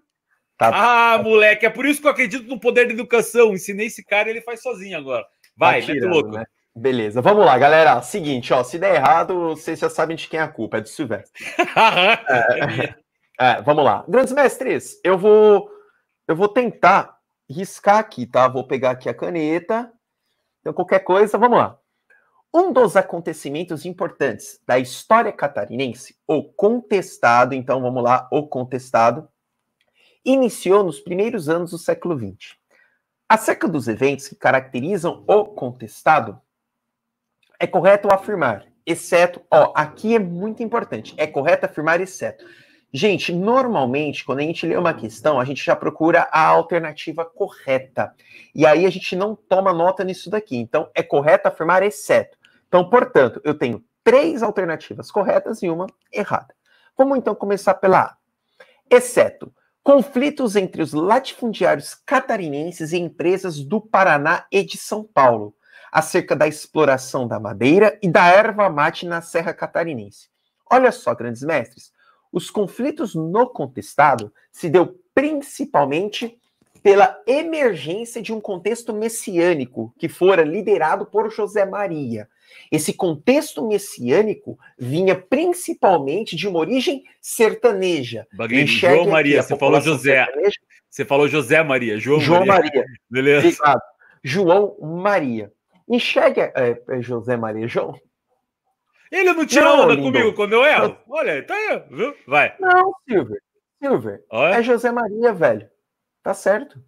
Tá, ah, tá. moleque, é por isso que eu acredito no poder da educação. Ensinei esse cara, ele faz sozinho agora. Vai, tá louco. Né? Beleza, vamos lá, galera. Seguinte, ó, se der errado, vocês já sabem de quem é a culpa, é do Silvestre. é, é, vamos lá. Grandes mestres, eu vou eu vou tentar riscar aqui, tá? Vou pegar aqui a caneta. Então, qualquer coisa, vamos lá. Um dos acontecimentos importantes da história catarinense, o contestado, então vamos lá, o contestado, iniciou nos primeiros anos do século XX. Acerca dos eventos que caracterizam o contestado, é correto afirmar, exceto, ó, aqui é muito importante, é correto afirmar exceto. Gente, normalmente, quando a gente lê uma questão, a gente já procura a alternativa correta. E aí a gente não toma nota nisso daqui. Então, é correto afirmar exceto. Então, portanto, eu tenho três alternativas corretas e uma errada. Vamos então começar pela A. Exceto, conflitos entre os latifundiários catarinenses e empresas do Paraná e de São Paulo, acerca da exploração da madeira e da erva mate na Serra Catarinense. Olha só, grandes mestres, os conflitos no contestado se deu principalmente pela emergência de um contexto messiânico que fora liderado por José Maria, esse contexto messiânico vinha principalmente de uma origem sertaneja. Bagulho, João Maria, você falou José. Sertaneja... Você falou José Maria, João, João Maria. Maria. Beleza. João Maria. Enxerga, é, é, José Maria, João. Ele não tira onda comigo quando eu erro. Olha, tá então aí, é, viu? Vai. Não, Silver. Silver, Olha. é José Maria, velho. Tá certo.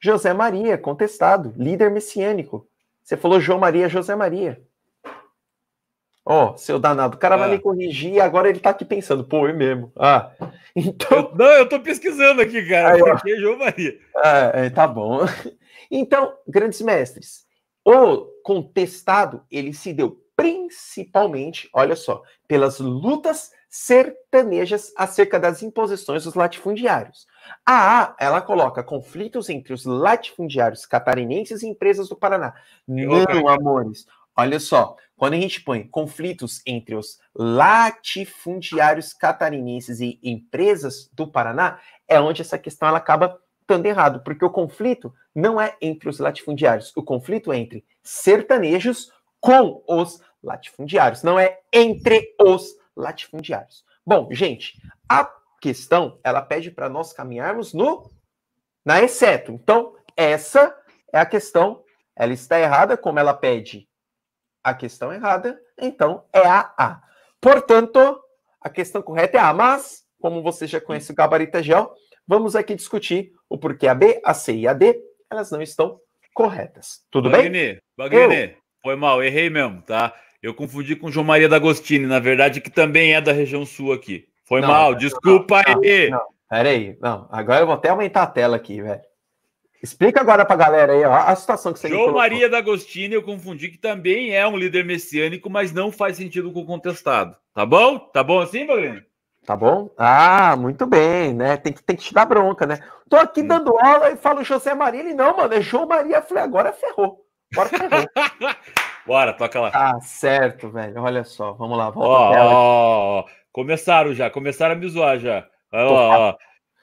José Maria, contestado, líder messiânico. Você falou João Maria, José Maria. Ó, oh, seu danado, o cara ah. vai me corrigir e agora ele tá aqui pensando, pô, eu é mesmo. Ah, então. Eu, não, eu tô pesquisando aqui, cara. Aí, é João Maria. Ah, tá bom. Então, grandes mestres, o contestado ele se deu principalmente, olha só, pelas lutas sertanejas acerca das imposições dos latifundiários. A A, ela coloca conflitos entre os latifundiários catarinenses e empresas do Paraná. Eu, Não, cara. amores. Olha só, quando a gente põe conflitos entre os latifundiários catarinenses e empresas do Paraná, é onde essa questão ela acaba dando errado, porque o conflito não é entre os latifundiários, o conflito é entre sertanejos com os latifundiários, não é entre os latifundiários. Bom, gente, a questão ela pede para nós caminharmos no na exceto. Então, essa é a questão. Ela está errada como ela pede a questão errada, então é a A. Portanto, a questão correta é A, mas, como você já conhece o gabarito gel, vamos aqui discutir o porquê a B, a C e a D, elas não estão corretas. Tudo Bagner, bem? Bagner, foi mal, errei mesmo, tá? Eu confundi com João Maria D'Agostini, na verdade, que também é da região sul aqui. Foi não, mal, desculpa não, aí. Não, peraí, não, agora eu vou até aumentar a tela aqui, velho. Explica agora para a galera aí a situação que você João Maria Maria Agostini eu confundi que também é um líder messiânico, mas não faz sentido com o contestado. Tá bom? Tá bom assim, Bagrinho? Tá bom? Ah, muito bem, né? Tem que, tem que te dar bronca, né? Tô aqui hum. dando aula e falo José Maria, ele não, mano, é João Maria. Eu falei, agora ferrou. Agora ferrou. Bora, toca lá. Ah, certo, velho. Olha só, vamos lá. Volta ó, ó, ó, começaram já, começaram a me zoar já. Ó, ó, ó.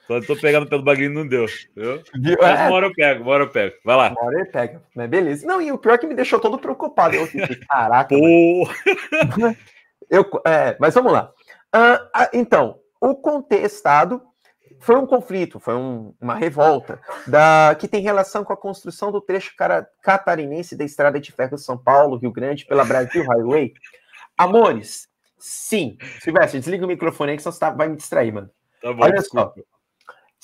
Só tô pegando pelo bagulho e não deu. Viu? Mas é. uma hora eu pego, uma hora eu pego. Vai lá. Uma hora eu pego. Mas beleza. Não, e o pior é que me deixou todo preocupado. Eu fiquei, caraca. Porra. Eu, é, mas vamos lá. Uh, então, o contestado foi um conflito, foi um, uma revolta da, que tem relação com a construção do trecho catarinense da Estrada de Ferro São Paulo, Rio Grande, pela Brasil Highway. Amores, sim. Silvestre, desliga o microfone aí que senão você tá, vai me distrair, mano. Tá bom, Olha desculpa. só.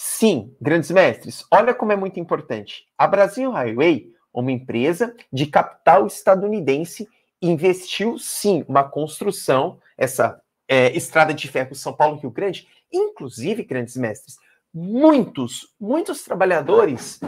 Sim, grandes mestres, olha como é muito importante. A Brasil Highway, uma empresa de capital estadunidense, investiu sim uma construção, essa é, estrada de ferro São Paulo-Rio Grande, inclusive, grandes mestres, muitos, muitos trabalhadores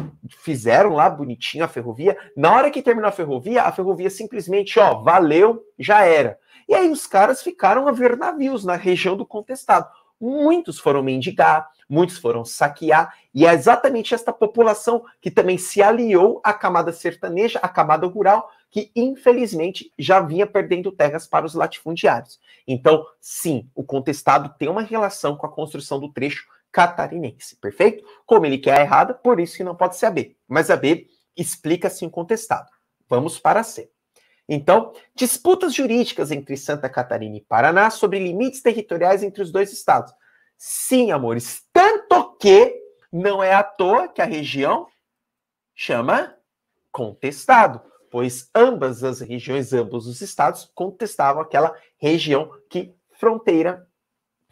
fizeram lá bonitinho a ferrovia. Na hora que terminou a ferrovia, a ferrovia simplesmente, ó, valeu, já era. E aí os caras ficaram a ver navios na região do contestado. Muitos foram mendigar, muitos foram saquear, e é exatamente esta população que também se aliou à camada sertaneja, à camada rural, que infelizmente já vinha perdendo terras para os latifundiários. Então, sim, o contestado tem uma relação com a construção do trecho catarinense, perfeito? Como ele quer a errada, por isso que não pode ser a B. Mas a B explica-se contestado. Vamos para a C. Então, disputas jurídicas entre Santa Catarina e Paraná sobre limites territoriais entre os dois estados. Sim, amores. Tanto que não é à toa que a região chama contestado, pois ambas as regiões, ambos os estados contestavam aquela região que fronteira,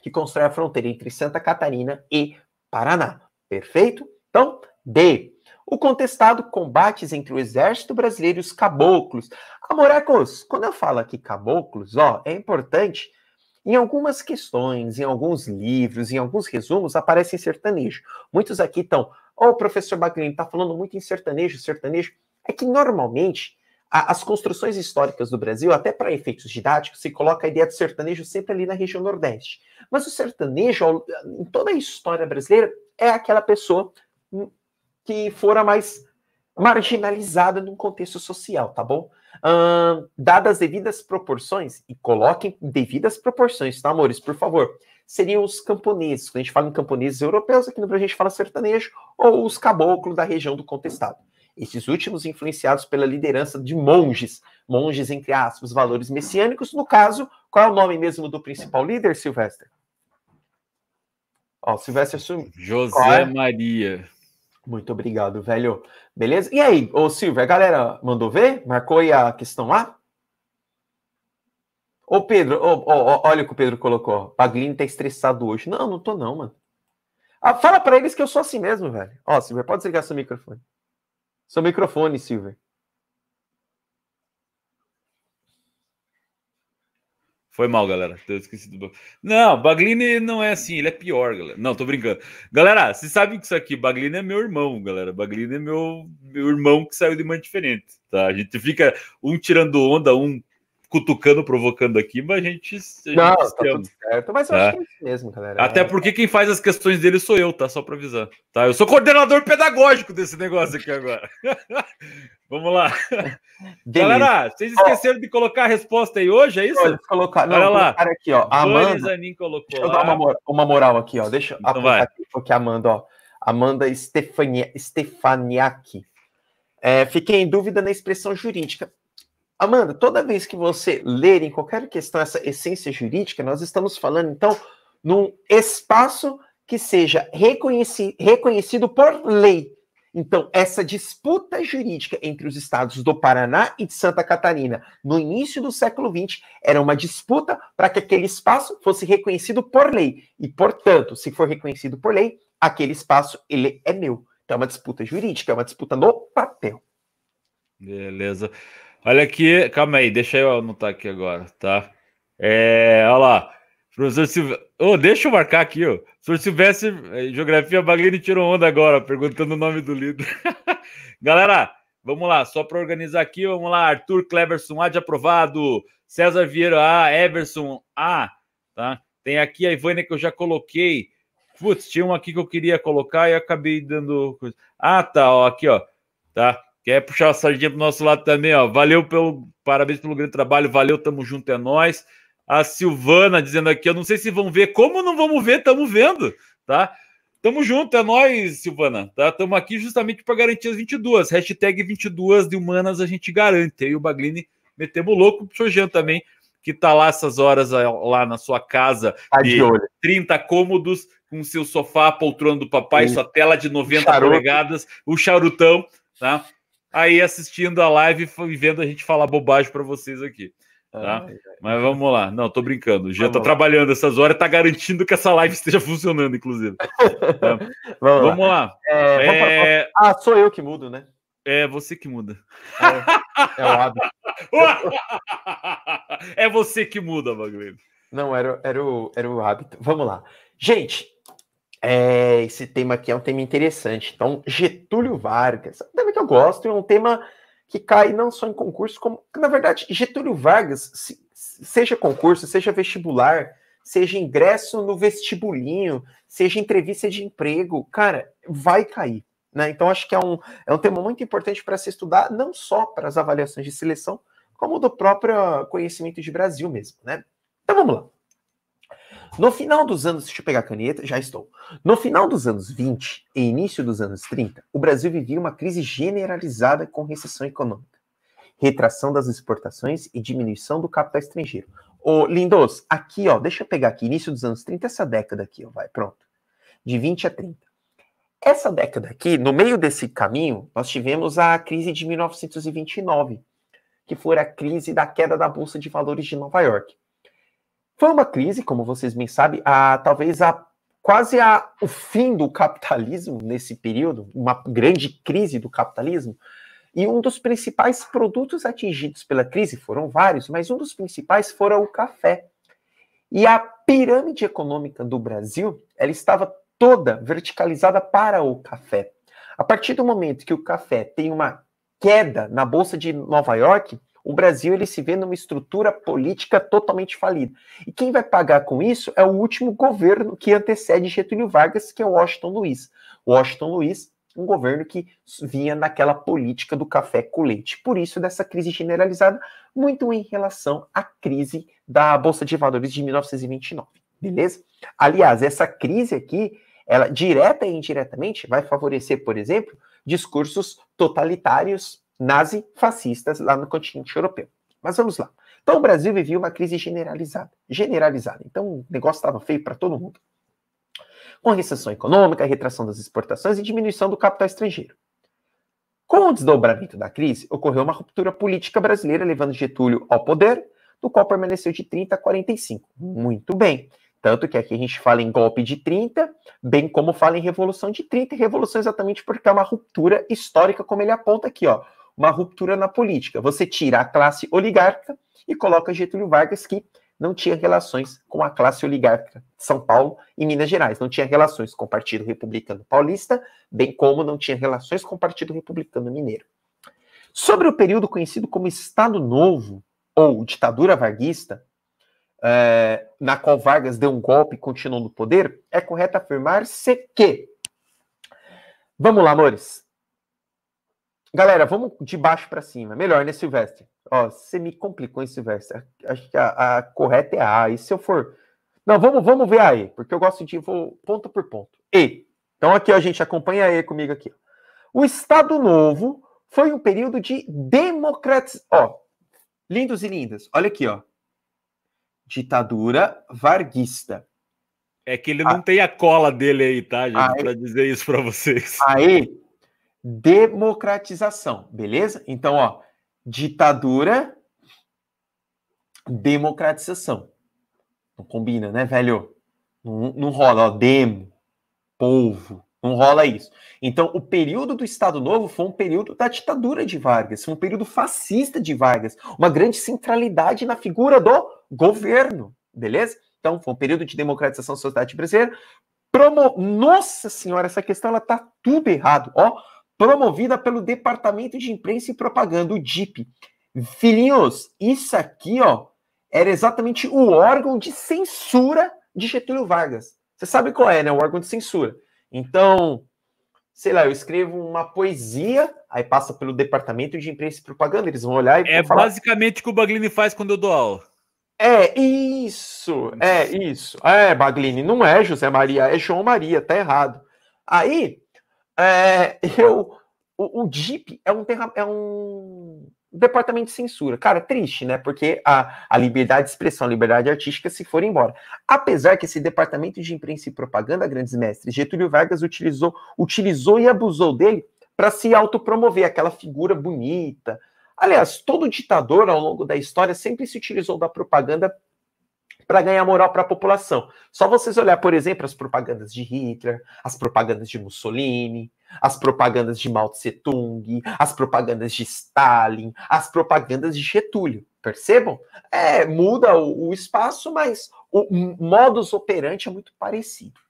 que constrói a fronteira entre Santa Catarina e Paraná. Perfeito? Então, D. O contestado combates entre o exército brasileiro e os caboclos. Amorecos, quando eu falo aqui caboclos, ó, é importante em algumas questões, em alguns livros, em alguns resumos, aparece em sertanejo. Muitos aqui estão, o oh, professor Baglini, está falando muito em sertanejo, sertanejo. É que normalmente a, as construções históricas do Brasil, até para efeitos didáticos, se coloca a ideia de sertanejo sempre ali na região Nordeste. Mas o sertanejo, em toda a história brasileira, é aquela pessoa hum, que fora mais marginalizada num contexto social, tá bom? Uh, dadas devidas proporções, e coloquem devidas proporções, tá, amores? Por favor. Seriam os camponeses. Quando a gente fala em camponeses europeus, aqui no Brasil a gente fala sertanejo, ou os caboclos da região do contestado. Esses últimos influenciados pela liderança de monges, monges entre aspas, valores messiânicos. No caso, qual é o nome mesmo do principal líder, Silvestre? Ó, Silvestre José é? Maria. Muito obrigado, velho. Beleza? E aí, ô Silvio, a galera mandou ver? Marcou aí a questão lá? Ô Pedro, ô, ô, olha o que o Pedro colocou. Paglini tá estressado hoje. Não, não tô não, mano. Ah, fala para eles que eu sou assim mesmo, velho. Ó, Silvio, pode desligar seu microfone. Seu microfone, Silvio. Foi mal, galera. Eu esqueci do. Não, Baglini não é assim, ele é pior, galera. Não, tô brincando. Galera, vocês sabem que isso aqui, Baglini é meu irmão, galera. Baglini é meu, meu irmão que saiu de mãe diferente, tá? A gente fica um tirando onda, um cutucando, provocando aqui, mas a gente. A não, tá tudo certo, mas eu acho é. que é isso mesmo, galera. Até é. porque quem faz as questões dele sou eu, tá? Só para avisar. Tá? Eu sou coordenador pedagógico desse negócio aqui agora. Vamos lá. Galera, vocês esqueceram de colocar a resposta aí hoje, é isso? Colocar, não, Olha lá. aqui, ó. A Amanda, colocou deixa eu dar uma, uma, moral aqui, ó. Deixa eu então apontar aqui, porque a Amanda, ó. Amanda Stefania, Stefaniak. É, fiquei em dúvida na expressão jurídica. Amanda, toda vez que você ler em qualquer questão essa essência jurídica, nós estamos falando, então, num espaço que seja reconheci reconhecido por lei. Então, essa disputa jurídica entre os estados do Paraná e de Santa Catarina, no início do século XX, era uma disputa para que aquele espaço fosse reconhecido por lei. E, portanto, se for reconhecido por lei, aquele espaço ele é meu. Então, é uma disputa jurídica, é uma disputa no papel. Beleza. Olha aqui, calma aí, deixa eu anotar aqui agora, tá? É, olha lá, professor Silvestre. Oh, deixa eu marcar aqui, ó. Professor Silvestre, eh, Geografia Baglini tirou onda agora, perguntando o nome do líder. Galera, vamos lá, só para organizar aqui, vamos lá. Arthur Cleverson, A de aprovado. César Vieira, A. Everson, A. Tá? Tem aqui a Ivânia que eu já coloquei. Putz, tinha um aqui que eu queria colocar e acabei dando. Ah, tá, ó, aqui, ó. Tá? Quer puxar a sardinha pro nosso lado também, ó. Valeu pelo parabéns pelo grande trabalho, valeu, tamo junto, é nós. A Silvana dizendo aqui, eu não sei se vão ver, como não vamos ver, tamo vendo, tá? Tamo junto, é nós, Silvana, tá? Tamo aqui justamente para garantir as 22. Hashtag 22 de humanas a gente garante. E o Baglini metemos louco pro Jean também, que tá lá essas horas eh, lá na sua casa, tá de, 30 cômodos, com seu sofá, poltrona do papai, sua tela de 90 polegadas, o charutão, tá? aí assistindo a live e vendo a gente falar bobagem para vocês aqui. Tá? Ai, ah, é. Mas vamos lá. Não, tô brincando. O Jean tá lá. trabalhando essas horas, tá garantindo que essa live esteja funcionando, inclusive. vamos, tá? vamos, lá. lá. É, é... Vamos, ah, sou eu que mudo, né? É você que muda. É, é o hábito. é você que muda, Magleiro. Não, era, era, o, era o hábito. Vamos lá. Gente, é, esse tema aqui é um tema interessante. Então, Getúlio Vargas, é um tema que eu gosto, é um tema que cai não só em concurso, como. Na verdade, Getúlio Vargas, se, seja concurso, seja vestibular, seja ingresso no vestibulinho, seja entrevista de emprego, cara, vai cair. Né? Então, acho que é um, é um tema muito importante para se estudar, não só para as avaliações de seleção, como do próprio conhecimento de Brasil mesmo. Né? Então, vamos lá. No final dos anos, deixa eu pegar a caneta, já estou. No final dos anos 20 e início dos anos 30, o Brasil vivia uma crise generalizada com recessão econômica, retração das exportações e diminuição do capital estrangeiro. Ô, Lindos, aqui, ó, deixa eu pegar aqui, início dos anos 30, essa década aqui, ó, vai, pronto. De 20 a 30. Essa década aqui, no meio desse caminho, nós tivemos a crise de 1929, que foi a crise da queda da Bolsa de Valores de Nova York. Foi uma crise, como vocês bem sabem, a, talvez a quase a, o fim do capitalismo nesse período, uma grande crise do capitalismo. E um dos principais produtos atingidos pela crise foram vários, mas um dos principais fora o café. E a pirâmide econômica do Brasil, ela estava toda verticalizada para o café. A partir do momento que o café tem uma queda na bolsa de Nova York, o Brasil ele se vê numa estrutura política totalmente falida. E quem vai pagar com isso é o último governo que antecede Getúlio Vargas, que é o Washington Luiz. Washington Luiz, um governo que vinha naquela política do café com leite. Por isso, dessa crise generalizada, muito em relação à crise da Bolsa de Valores de 1929. Beleza? Aliás, essa crise aqui, ela direta e indiretamente vai favorecer, por exemplo, discursos totalitários nazi-fascistas lá no continente europeu. Mas vamos lá. Então o Brasil vivia uma crise generalizada, generalizada. Então o negócio estava feio para todo mundo. Com recessão econômica, retração das exportações e diminuição do capital estrangeiro. Com o desdobramento da crise, ocorreu uma ruptura política brasileira, levando Getúlio ao poder, do qual permaneceu de 30 a 45. Muito bem. Tanto que aqui a gente fala em golpe de 30, bem como fala em revolução de 30, e revolução exatamente porque é uma ruptura histórica, como ele aponta aqui, ó uma ruptura na política. Você tira a classe oligarca e coloca Getúlio Vargas, que não tinha relações com a classe oligarca de São Paulo e Minas Gerais, não tinha relações com o Partido Republicano Paulista, bem como não tinha relações com o Partido Republicano Mineiro. Sobre o período conhecido como Estado Novo ou ditadura varguista, é, na qual Vargas deu um golpe e continuou no poder, é correto afirmar-se que. Vamos lá, amores. Galera, vamos de baixo para cima. Melhor, né, Silvestre? Ó, você me complicou, hein, Silvestre? Acho que a, a, correta é A. E se eu for. Não, vamos, vamos ver a E, porque eu gosto de. Vou ponto por ponto. E. Então aqui, ó, a gente acompanha a E comigo aqui. O Estado Novo foi um período de democratização. Ó, lindos e lindas. Olha aqui, ó. Ditadura varguista. É que ele ah. não tem a cola dele aí, tá, gente? Para dizer isso para vocês. Aí, democratização, beleza? Então, ó, ditadura, democratização. Não combina, né, velho? Não, não rola, ó, demo, povo, não rola isso. Então, o período do Estado Novo foi um período da ditadura de Vargas, foi um período fascista de Vargas, uma grande centralidade na figura do governo, beleza? Então, foi um período de democratização da sociedade brasileira. Promo... Nossa senhora, essa questão ela tá tudo errado, ó promovida pelo Departamento de Imprensa e Propaganda, o DIP. Filhinhos, isso aqui, ó, era exatamente o órgão de censura de Getúlio Vargas. Você sabe qual é, né? O órgão de censura. Então, sei lá, eu escrevo uma poesia, aí passa pelo departamento de imprensa e propaganda, eles vão olhar e É falar... basicamente o que o Baglini faz quando eu dou aula. É isso, é isso. É, Baglini, não é José Maria, é João Maria, tá errado. Aí, é, eu, o, o DIP é um, é um departamento de censura. Cara, é triste, né? Porque a, a liberdade de expressão, a liberdade artística se for embora. Apesar que esse departamento de imprensa e propaganda, grandes mestres, Getúlio Vargas utilizou, utilizou e abusou dele para se autopromover, aquela figura bonita. Aliás, todo ditador ao longo da história sempre se utilizou da propaganda para ganhar moral para a população. Só vocês olhar, por exemplo, as propagandas de Hitler, as propagandas de Mussolini, as propagandas de Mao Tse Tung, as propagandas de Stalin, as propagandas de Getúlio. Percebam? É, muda o, o espaço, mas o, o modus operandi é muito parecido.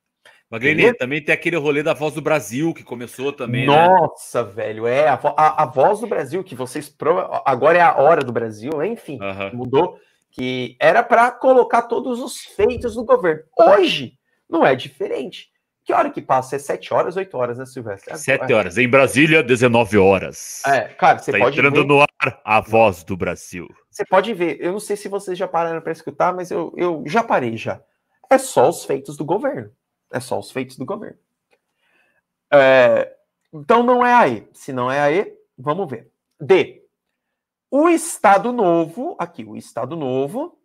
Magrini, também tem aquele rolê da Voz do Brasil que começou também. Né? Nossa, né? velho, é a, a, a, Voz do Brasil que vocês. Agora é a hora do Brasil, enfim, uh -huh. mudou que era para colocar todos os feitos do governo. Hoje não é diferente. Que hora que passa? É 7 horas, 8 horas, né, Silvestre? 7 horas. Em Brasília, 19 horas. É, cara, você tá pode. Entrando ver... no ar a voz do Brasil. Você pode ver, eu não sei se vocês já pararam para escutar, mas eu, eu já parei já. É só os feitos do governo. É só os feitos do governo. É, então não é aí. Se não é aí, vamos ver. D. O Estado Novo, aqui, o Estado Novo,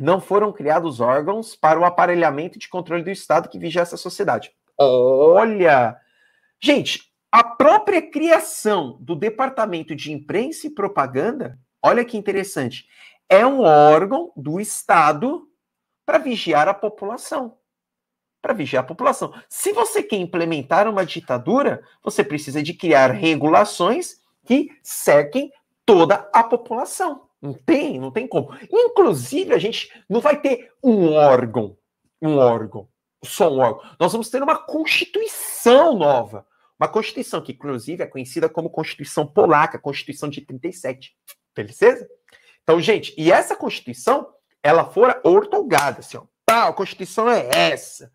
não foram criados órgãos para o aparelhamento de controle do Estado que vigia essa sociedade. Olha! Gente, a própria criação do Departamento de Imprensa e Propaganda, olha que interessante, é um órgão do Estado para vigiar a população. Para vigiar a população. Se você quer implementar uma ditadura, você precisa de criar regulações que cerquem toda a população. Não tem, não tem como. Inclusive, a gente não vai ter um órgão, um órgão, só um órgão. Nós vamos ter uma constituição nova. Uma constituição que, inclusive, é conhecida como Constituição Polaca, Constituição de 37. Beleza? Então, gente, e essa Constituição, ela fora ortogada, assim, ó. Pá, a Constituição é essa.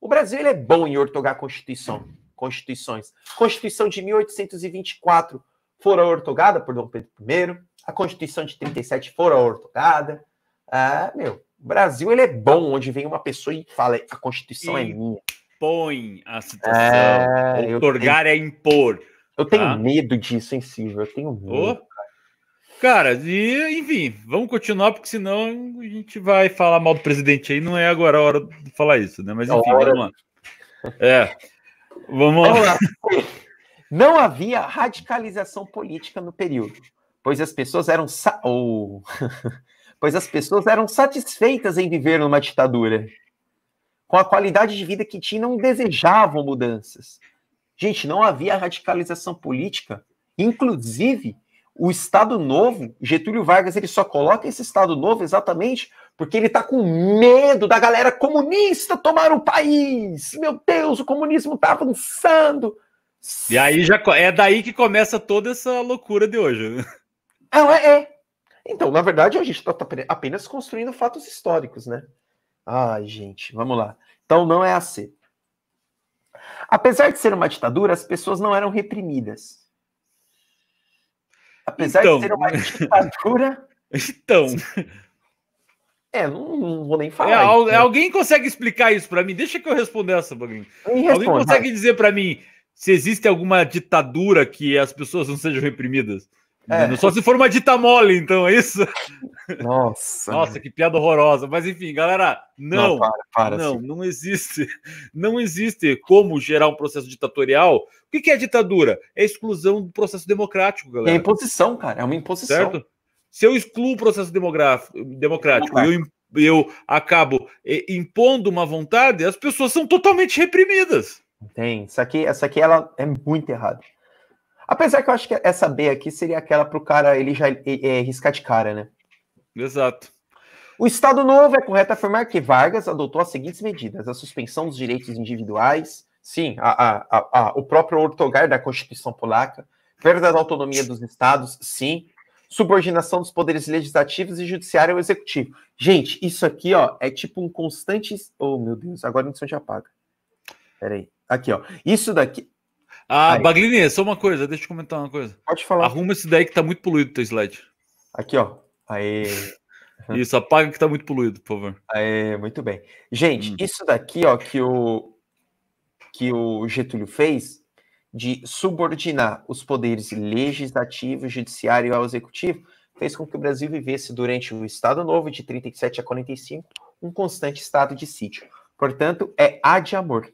O Brasil ele é bom em ortogar Constituição, Constituições. Constituição de 1824, fora ortogada por Dom Pedro I, a Constituição de 37 fora ortogada. Ah, meu, o Brasil ele é bom onde vem uma pessoa e fala: a Constituição é e é minha. Impõe a situação. É, Otorgar tenho... é impor. Eu tenho ah. medo disso, hein, Silvio? Eu tenho medo. Oh. Cara, e enfim, vamos continuar, porque senão a gente vai falar mal do presidente aí. Não é agora a hora de falar isso, né? Mas é enfim, é vamos lá. É. Vamos lá. Não havia radicalização política no período, pois as pessoas eram ou pois as pessoas eram satisfeitas em viver numa ditadura. Com a qualidade de vida que tinha, não desejavam mudanças. Gente, não havia radicalização política. Inclusive, o Estado Novo, Getúlio Vargas, ele só coloca esse Estado Novo exatamente porque ele está com medo da galera comunista tomar o país. Meu Deus, o comunismo está avançando. E aí já é daí que começa toda essa loucura de hoje. Ah, é, é. Então, na verdade, a gente está apenas construindo fatos históricos, né? Ai, gente, vamos lá. Então, não é assim. Apesar de ser uma ditadura, as pessoas não eram reprimidas. Apesar então... de ser uma ditadura. então. É, não, não, vou nem falar. É, al né? Alguém consegue explicar isso para mim? Deixa que eu responda essa, Boguinho. Alguém consegue vai. dizer para mim se existe alguma ditadura que as pessoas não sejam reprimidas. É. Só se for uma dita mole, então, é isso? Nossa. Nossa, que piada horrorosa. Mas enfim, galera, não. Não, para, para, não, não, existe. Não existe como gerar um processo ditatorial. O que é ditadura? É exclusão do processo democrático, galera. É imposição, cara. É uma imposição. Certo? Se eu excluo o processo democrático, democrático e eu, eu acabo eh, impondo uma vontade, as pessoas são totalmente reprimidas. Tem. Isso aqui, essa aqui ela é muito errada. Apesar que eu acho que essa B aqui seria aquela para o cara ele já é, riscar de cara, né? Exato. O Estado Novo é correto afirmar que Vargas adotou as seguintes medidas: a suspensão dos direitos individuais, sim, a, a, a, o próprio ortogar da Constituição polaca, perda da autonomia dos estados, sim, subordinação dos poderes legislativos e judiciário ao executivo. Gente, isso aqui ó, é tipo um constante. Oh, meu Deus, agora a edição já apaga. Peraí. Aqui, ó. Isso daqui. Ah, Aí. Baglini, só uma coisa, deixa eu comentar uma coisa. Pode falar. Arruma esse daí que tá muito poluído o teu slide. Aqui, ó. Aí. Isso, apaga que tá muito poluído, por favor. muito bem. Gente, hum. isso daqui, ó, que o, que o Getúlio fez de subordinar os poderes legislativo, judiciário ao executivo, fez com que o Brasil vivesse durante o Estado Novo, de 37 a 45, um constante estado de sítio. Portanto, é a de amor.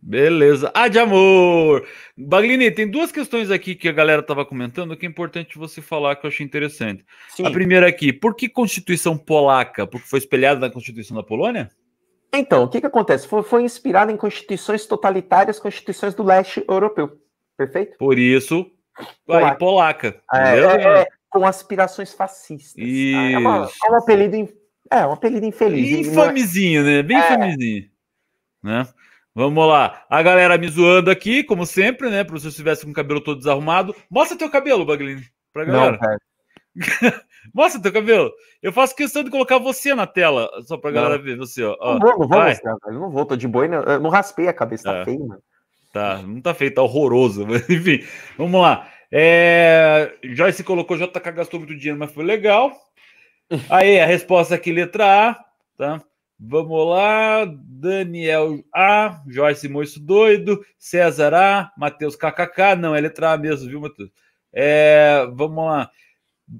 Beleza. Ah, de amor! Baglini, tem duas questões aqui que a galera estava comentando que é importante você falar, que eu achei interessante. Sim. A primeira aqui, por que Constituição Polaca? Porque foi espelhada na Constituição da Polônia? Então, o que, que acontece? Foi, foi inspirada em constituições totalitárias, constituições do leste europeu. Perfeito? Por isso, polaca. Aí, polaca. É, é, é, com aspirações fascistas. Isso. Ah, é, uma, é um apelido. É, um apelido infeliz. Infamezinho, é? né? Bem é. infamezinho. Né? Vamos lá. A galera me zoando aqui, como sempre, né? Para se eu estivesse com o cabelo todo desarrumado. Mostra teu cabelo, Baglini, pra galera. Não, cara. Mostra teu cabelo. Eu faço questão de colocar você na tela, só pra galera ver você, ó. Não vou, não vou mostrar, Eu Não vou, tô de boina. não raspei a cabeça, tá, tá feio, mano. Tá, não tá feio, tá horroroso. Mas, enfim, vamos lá. É... Joyce colocou JK gastou muito dinheiro, mas foi legal. Aí, a resposta aqui, é letra A, tá? Vamos lá, Daniel A, Joyce Moço Doido, César A, Matheus KKK, não, é letra A mesmo, viu, Matheus? É, vamos lá.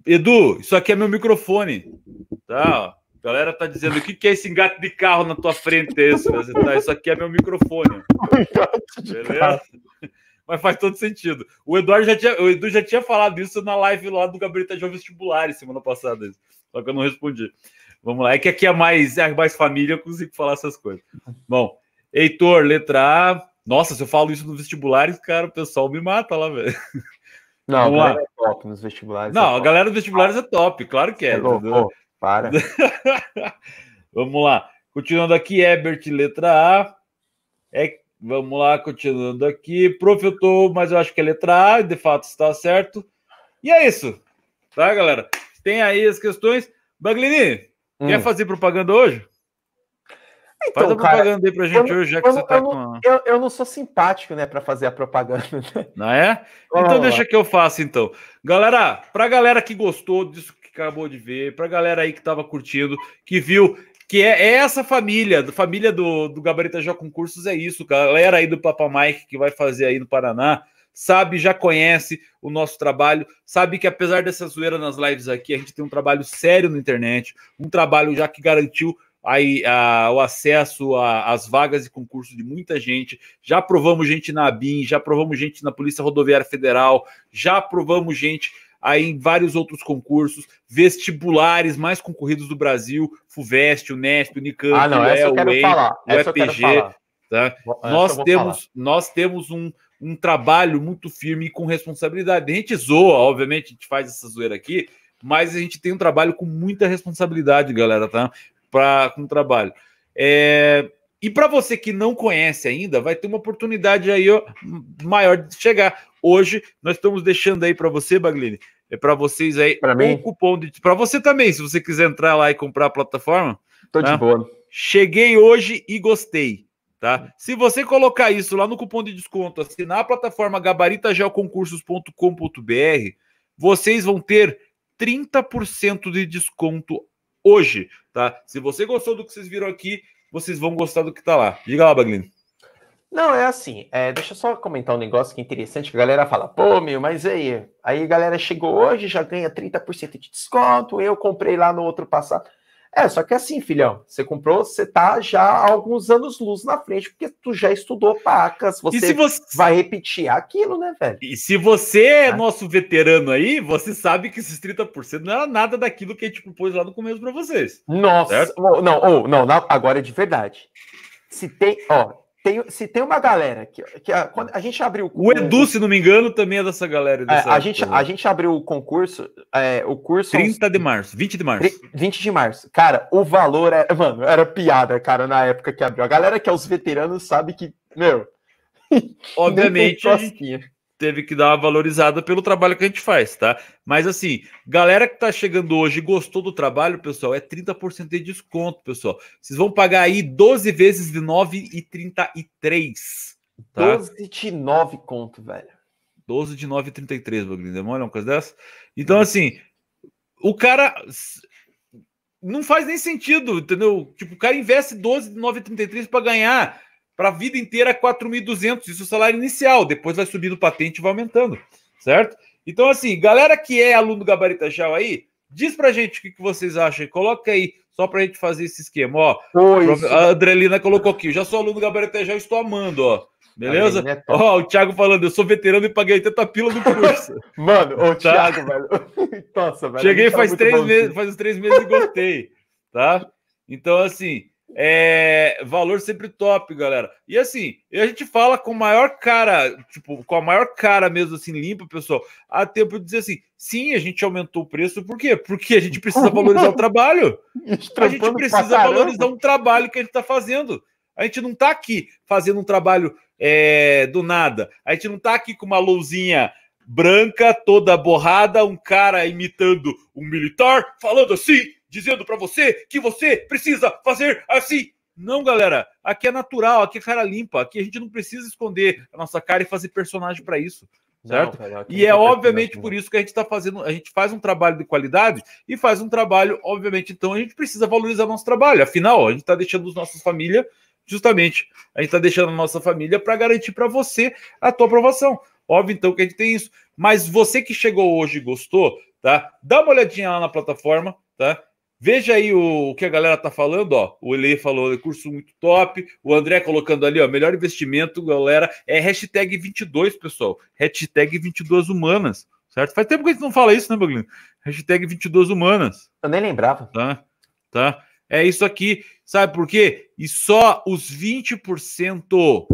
Edu, isso aqui é meu microfone, tá? Ó. A galera tá dizendo, o que, que é esse engate de carro na tua frente? Esse? Tá, isso aqui é meu microfone. Beleza? Mas faz todo sentido. O Eduardo já tinha, o Edu já tinha falado isso na live lá do Gabriel João tá Vestibulares semana passada. Só que eu não respondi. Vamos lá. É que aqui é mais, é mais família, eu consigo falar essas coisas. Bom, Heitor, letra A. Nossa, se eu falo isso nos vestibulares, cara, o pessoal me mata lá, velho. Não, Vamos a galera lá. é top nos vestibulares. Não, é a galera dos vestibulares é top, claro que é. Pô, pô, para. Vamos lá. Continuando aqui, Ebert, letra A. É, vamos lá, continuando aqui. tô, mas eu acho que é letra A, de fato está certo. E é isso, tá, galera? Tem aí as questões. Baglini, Hum. Quer fazer propaganda hoje? Então, Faz a cara, propaganda aí pra gente eu, hoje, já que eu, você tá eu, com. Eu, eu não sou simpático, né, para fazer a propaganda. Né? Não é? Então Vamos deixa lá. que eu faça, então. Galera, pra galera que gostou disso que acabou de ver, pra galera aí que tava curtindo, que viu, que é, é essa família, família do, do Gabarita Já Concursos, é isso, galera aí do Papa Mike que vai fazer aí no Paraná sabe, já conhece o nosso trabalho, sabe que apesar dessa zoeira nas lives aqui, a gente tem um trabalho sério na internet, um trabalho já que garantiu aí a, o acesso às vagas e concurso de muita gente. Já aprovamos gente na ABIN, já aprovamos gente na Polícia Rodoviária Federal, já aprovamos gente aí em vários outros concursos, vestibulares mais concorridos do Brasil, FUVEST, UNESP, Unicamp, ah, não, né, UEL, Tá? Nós temos, nós temos um um trabalho muito firme e com responsabilidade. A gente zoa, obviamente, a gente faz essa zoeira aqui, mas a gente tem um trabalho com muita responsabilidade, galera, tá? Pra, com o trabalho. É, e para você que não conhece ainda, vai ter uma oportunidade aí ó, maior de chegar. Hoje nós estamos deixando aí para você, Baglini, é para vocês aí pra mim? um cupom de para você também, se você quiser entrar lá e comprar a plataforma. Tô de né? boa. Cheguei hoje e gostei. Tá? Se você colocar isso lá no cupom de desconto, assinar a plataforma gabaritageoconcursos.com.br, vocês vão ter 30% de desconto hoje, tá? Se você gostou do que vocês viram aqui, vocês vão gostar do que tá lá. Diga lá, Baglino. Não, é assim, é, deixa eu só comentar um negócio que é interessante, que a galera fala, pô, meu, mas aí, aí a galera chegou hoje, já ganha 30% de desconto, eu comprei lá no outro passado. É, só que é assim, filhão, você comprou, você tá já há alguns anos luz na frente, porque tu já estudou pacas, você, você... vai repetir aquilo, né, velho? E se você é, é nosso veterano aí, você sabe que esses 30% não era nada daquilo que a gente propôs lá no começo para vocês. Nossa, não, ou, não, agora é de verdade. Se tem, ó, tem, se tem uma galera que, que a, quando a gente abriu. O, o Edu, se não me engano, também é dessa galera. É, dessa é, a, gente, né? a gente abriu o concurso, é, o curso. 30 de março, 20 de março. 20 de março. Cara, o valor era. É, mano, era piada, cara, na época que abriu. A galera que é os veteranos sabe que, meu. Obviamente teve que dar uma valorizada pelo trabalho que a gente faz, tá? Mas assim, galera que tá chegando hoje e gostou do trabalho, pessoal, é 30% de desconto, pessoal. Vocês vão pagar aí 12 vezes de 9,33. Tá? 12 de 9 conto, velho. 12 de 9,33, Bagrinho. Demora uma coisa dessa? Então, assim, o cara não faz nem sentido, entendeu? Tipo, o cara investe 12 de 9,33 para ganhar para a vida inteira 4.200, é isso é o salário inicial, depois vai subindo patente e vai aumentando, certo? Então, assim, galera que é aluno do Gabarita Chau aí, diz para gente o que, que vocês acham, coloca aí, só a gente fazer esse esquema, ó. Pois. A Andrelina colocou aqui, já sou aluno do Gabarita Chau, estou amando, ó. Beleza? Né, ó, o Thiago falando, eu sou veterano e paguei 80 pila do curso. Mano, ô tá? Thiago, velho. Nossa, velho. Cheguei é faz três meses, faz uns três meses e gostei, tá? Então, assim, é, valor sempre top, galera. E assim, a gente fala com o maior cara, tipo, com a maior cara mesmo assim, limpa, pessoal. Há tempo de dizer assim: sim, a gente aumentou o preço, por quê? Porque a gente precisa valorizar o trabalho. a gente precisa valorizar um trabalho que a gente está fazendo. A gente não está aqui fazendo um trabalho é, do nada. A gente não está aqui com uma lousinha branca, toda borrada, um cara imitando um militar, falando assim, dizendo para você que você precisa fazer assim. Não, galera, aqui é natural, aqui é cara limpa, aqui a gente não precisa esconder a nossa cara e fazer personagem para isso. Certo? Não, cara, e é obviamente por isso que a gente está fazendo, a gente faz um trabalho de qualidade e faz um trabalho, obviamente, então a gente precisa valorizar nosso trabalho. Afinal, a gente está deixando os nossas famílias, justamente, a gente está deixando a nossa família para garantir para você a tua aprovação. Óbvio, então, que a gente tem isso. Mas você que chegou hoje e gostou, tá? Dá uma olhadinha lá na plataforma, tá? Veja aí o, o que a galera tá falando, ó. O Ele falou, é curso muito top. O André colocando ali, ó, melhor investimento, galera, é hashtag 22, pessoal. Hashtag 22 humanas, certo? Faz tempo que a gente não fala isso, né, Baglino? Hashtag 22 humanas. Eu nem lembrava. Tá, tá. É isso aqui, sabe por quê? E só os 20%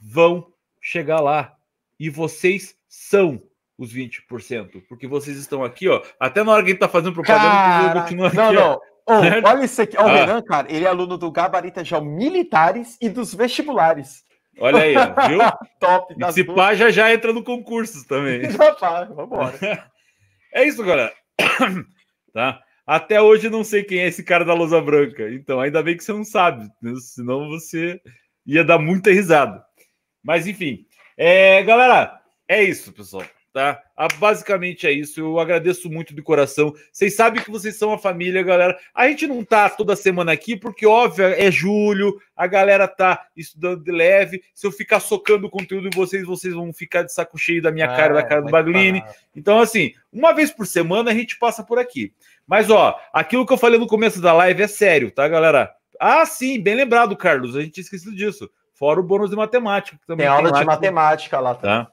vão chegar lá. E vocês são os 20%, porque vocês estão aqui, ó. Até na hora que gente tá fazendo propaganda, Cara... continua aqui. Não, não. Oh, olha isso aqui. O ah. Renan, cara, ele é aluno do Gabarita já Militares e dos vestibulares. Olha aí, viu? Top. E se pá, já, já entra no concurso também. já pá, vambora. é isso, galera. tá? Até hoje não sei quem é esse cara da lousa branca. Então, ainda bem que você não sabe, né? senão você ia dar muita risada. Mas, enfim. É, galera, é isso, pessoal tá? Ah, basicamente é isso. Eu agradeço muito de coração. Vocês sabem que vocês são a família, galera. A gente não tá toda semana aqui porque óbvio é julho, a galera tá estudando de leve. Se eu ficar socando o conteúdo em vocês, vocês vão ficar de saco cheio da minha ah, cara, da cara do Baglini. Então assim, uma vez por semana a gente passa por aqui. Mas ó, aquilo que eu falei no começo da live é sério, tá, galera? Ah, sim, bem lembrado, Carlos. A gente tinha esquecido disso. Fora o bônus de matemática. Também tem aula de tipo, matemática lá, tá?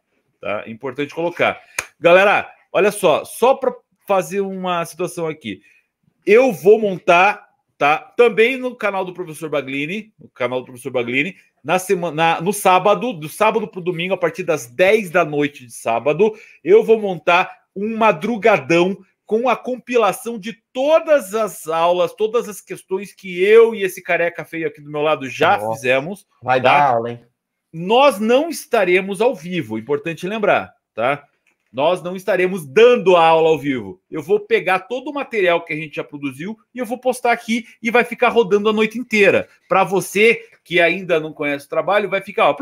Tá? É importante colocar. Galera, olha só, só para fazer uma situação aqui. Eu vou montar, tá? Também no canal do professor Baglini, no canal do professor Baglini, na semana, na, no sábado, do sábado para o domingo, a partir das 10 da noite de sábado, eu vou montar um madrugadão com a compilação de todas as aulas, todas as questões que eu e esse careca feio aqui do meu lado já Nossa. fizemos. Vai tá? dar aula, hein? nós não estaremos ao vivo, importante lembrar, tá? Nós não estaremos dando a aula ao vivo. Eu vou pegar todo o material que a gente já produziu e eu vou postar aqui e vai ficar rodando a noite inteira. Para você que ainda não conhece o trabalho, vai ficar, ó,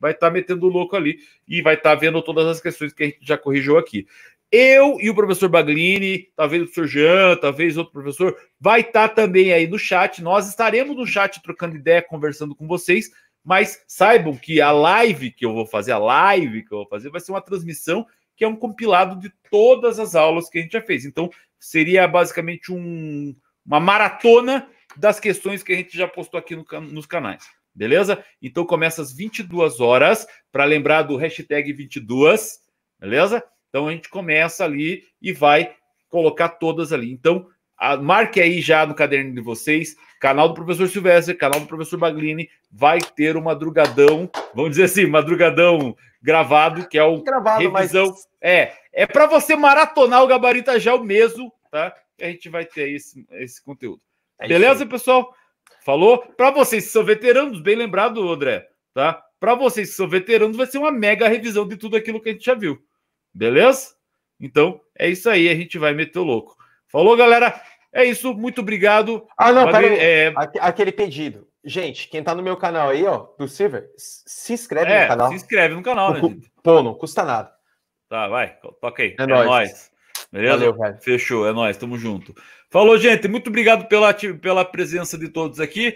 vai estar tá metendo louco ali e vai estar tá vendo todas as questões que a gente já corrigiu aqui. Eu e o professor Baglini, talvez o professor Jean, talvez outro professor, vai estar tá também aí no chat. Nós estaremos no chat trocando ideia, conversando com vocês mas saibam que a live que eu vou fazer, a live que eu vou fazer, vai ser uma transmissão que é um compilado de todas as aulas que a gente já fez. Então, seria basicamente um, uma maratona das questões que a gente já postou aqui no, nos canais. Beleza? Então começa às 22 horas, para lembrar do hashtag 22, beleza? Então a gente começa ali e vai colocar todas ali. Então ah, marque aí já no caderno de vocês, canal do professor Silvestre, canal do professor Baglini, vai ter um madrugadão, vamos dizer assim, madrugadão gravado, que é o gravado, revisão. Mas... É, é para você maratonar o gabarito já o mesmo, tá? Que a gente vai ter esse, esse conteúdo. É Beleza, pessoal? Falou? Para vocês que são veteranos, bem lembrado, André, tá? Para vocês que são veteranos, vai ser uma mega revisão de tudo aquilo que a gente já viu. Beleza? Então, é isso aí, a gente vai meter o louco. Falou, galera. É isso, muito obrigado. Ah, não, Padre, é... Aquele pedido. Gente, quem tá no meu canal aí, ó, do Silver, se inscreve é, no canal. Se inscreve no canal, né, gente? Pô, não custa nada. Tá, vai, toca aí. É, é nóis. nóis. Beleza? Valeu, velho. Fechou, é nóis, tamo junto. Falou, gente. Muito obrigado pela, pela presença de todos aqui.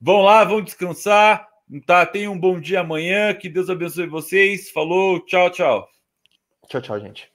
Vão lá, vão descansar. Tá, tenham um bom dia amanhã. Que Deus abençoe vocês. Falou, tchau, tchau. Tchau, tchau, gente.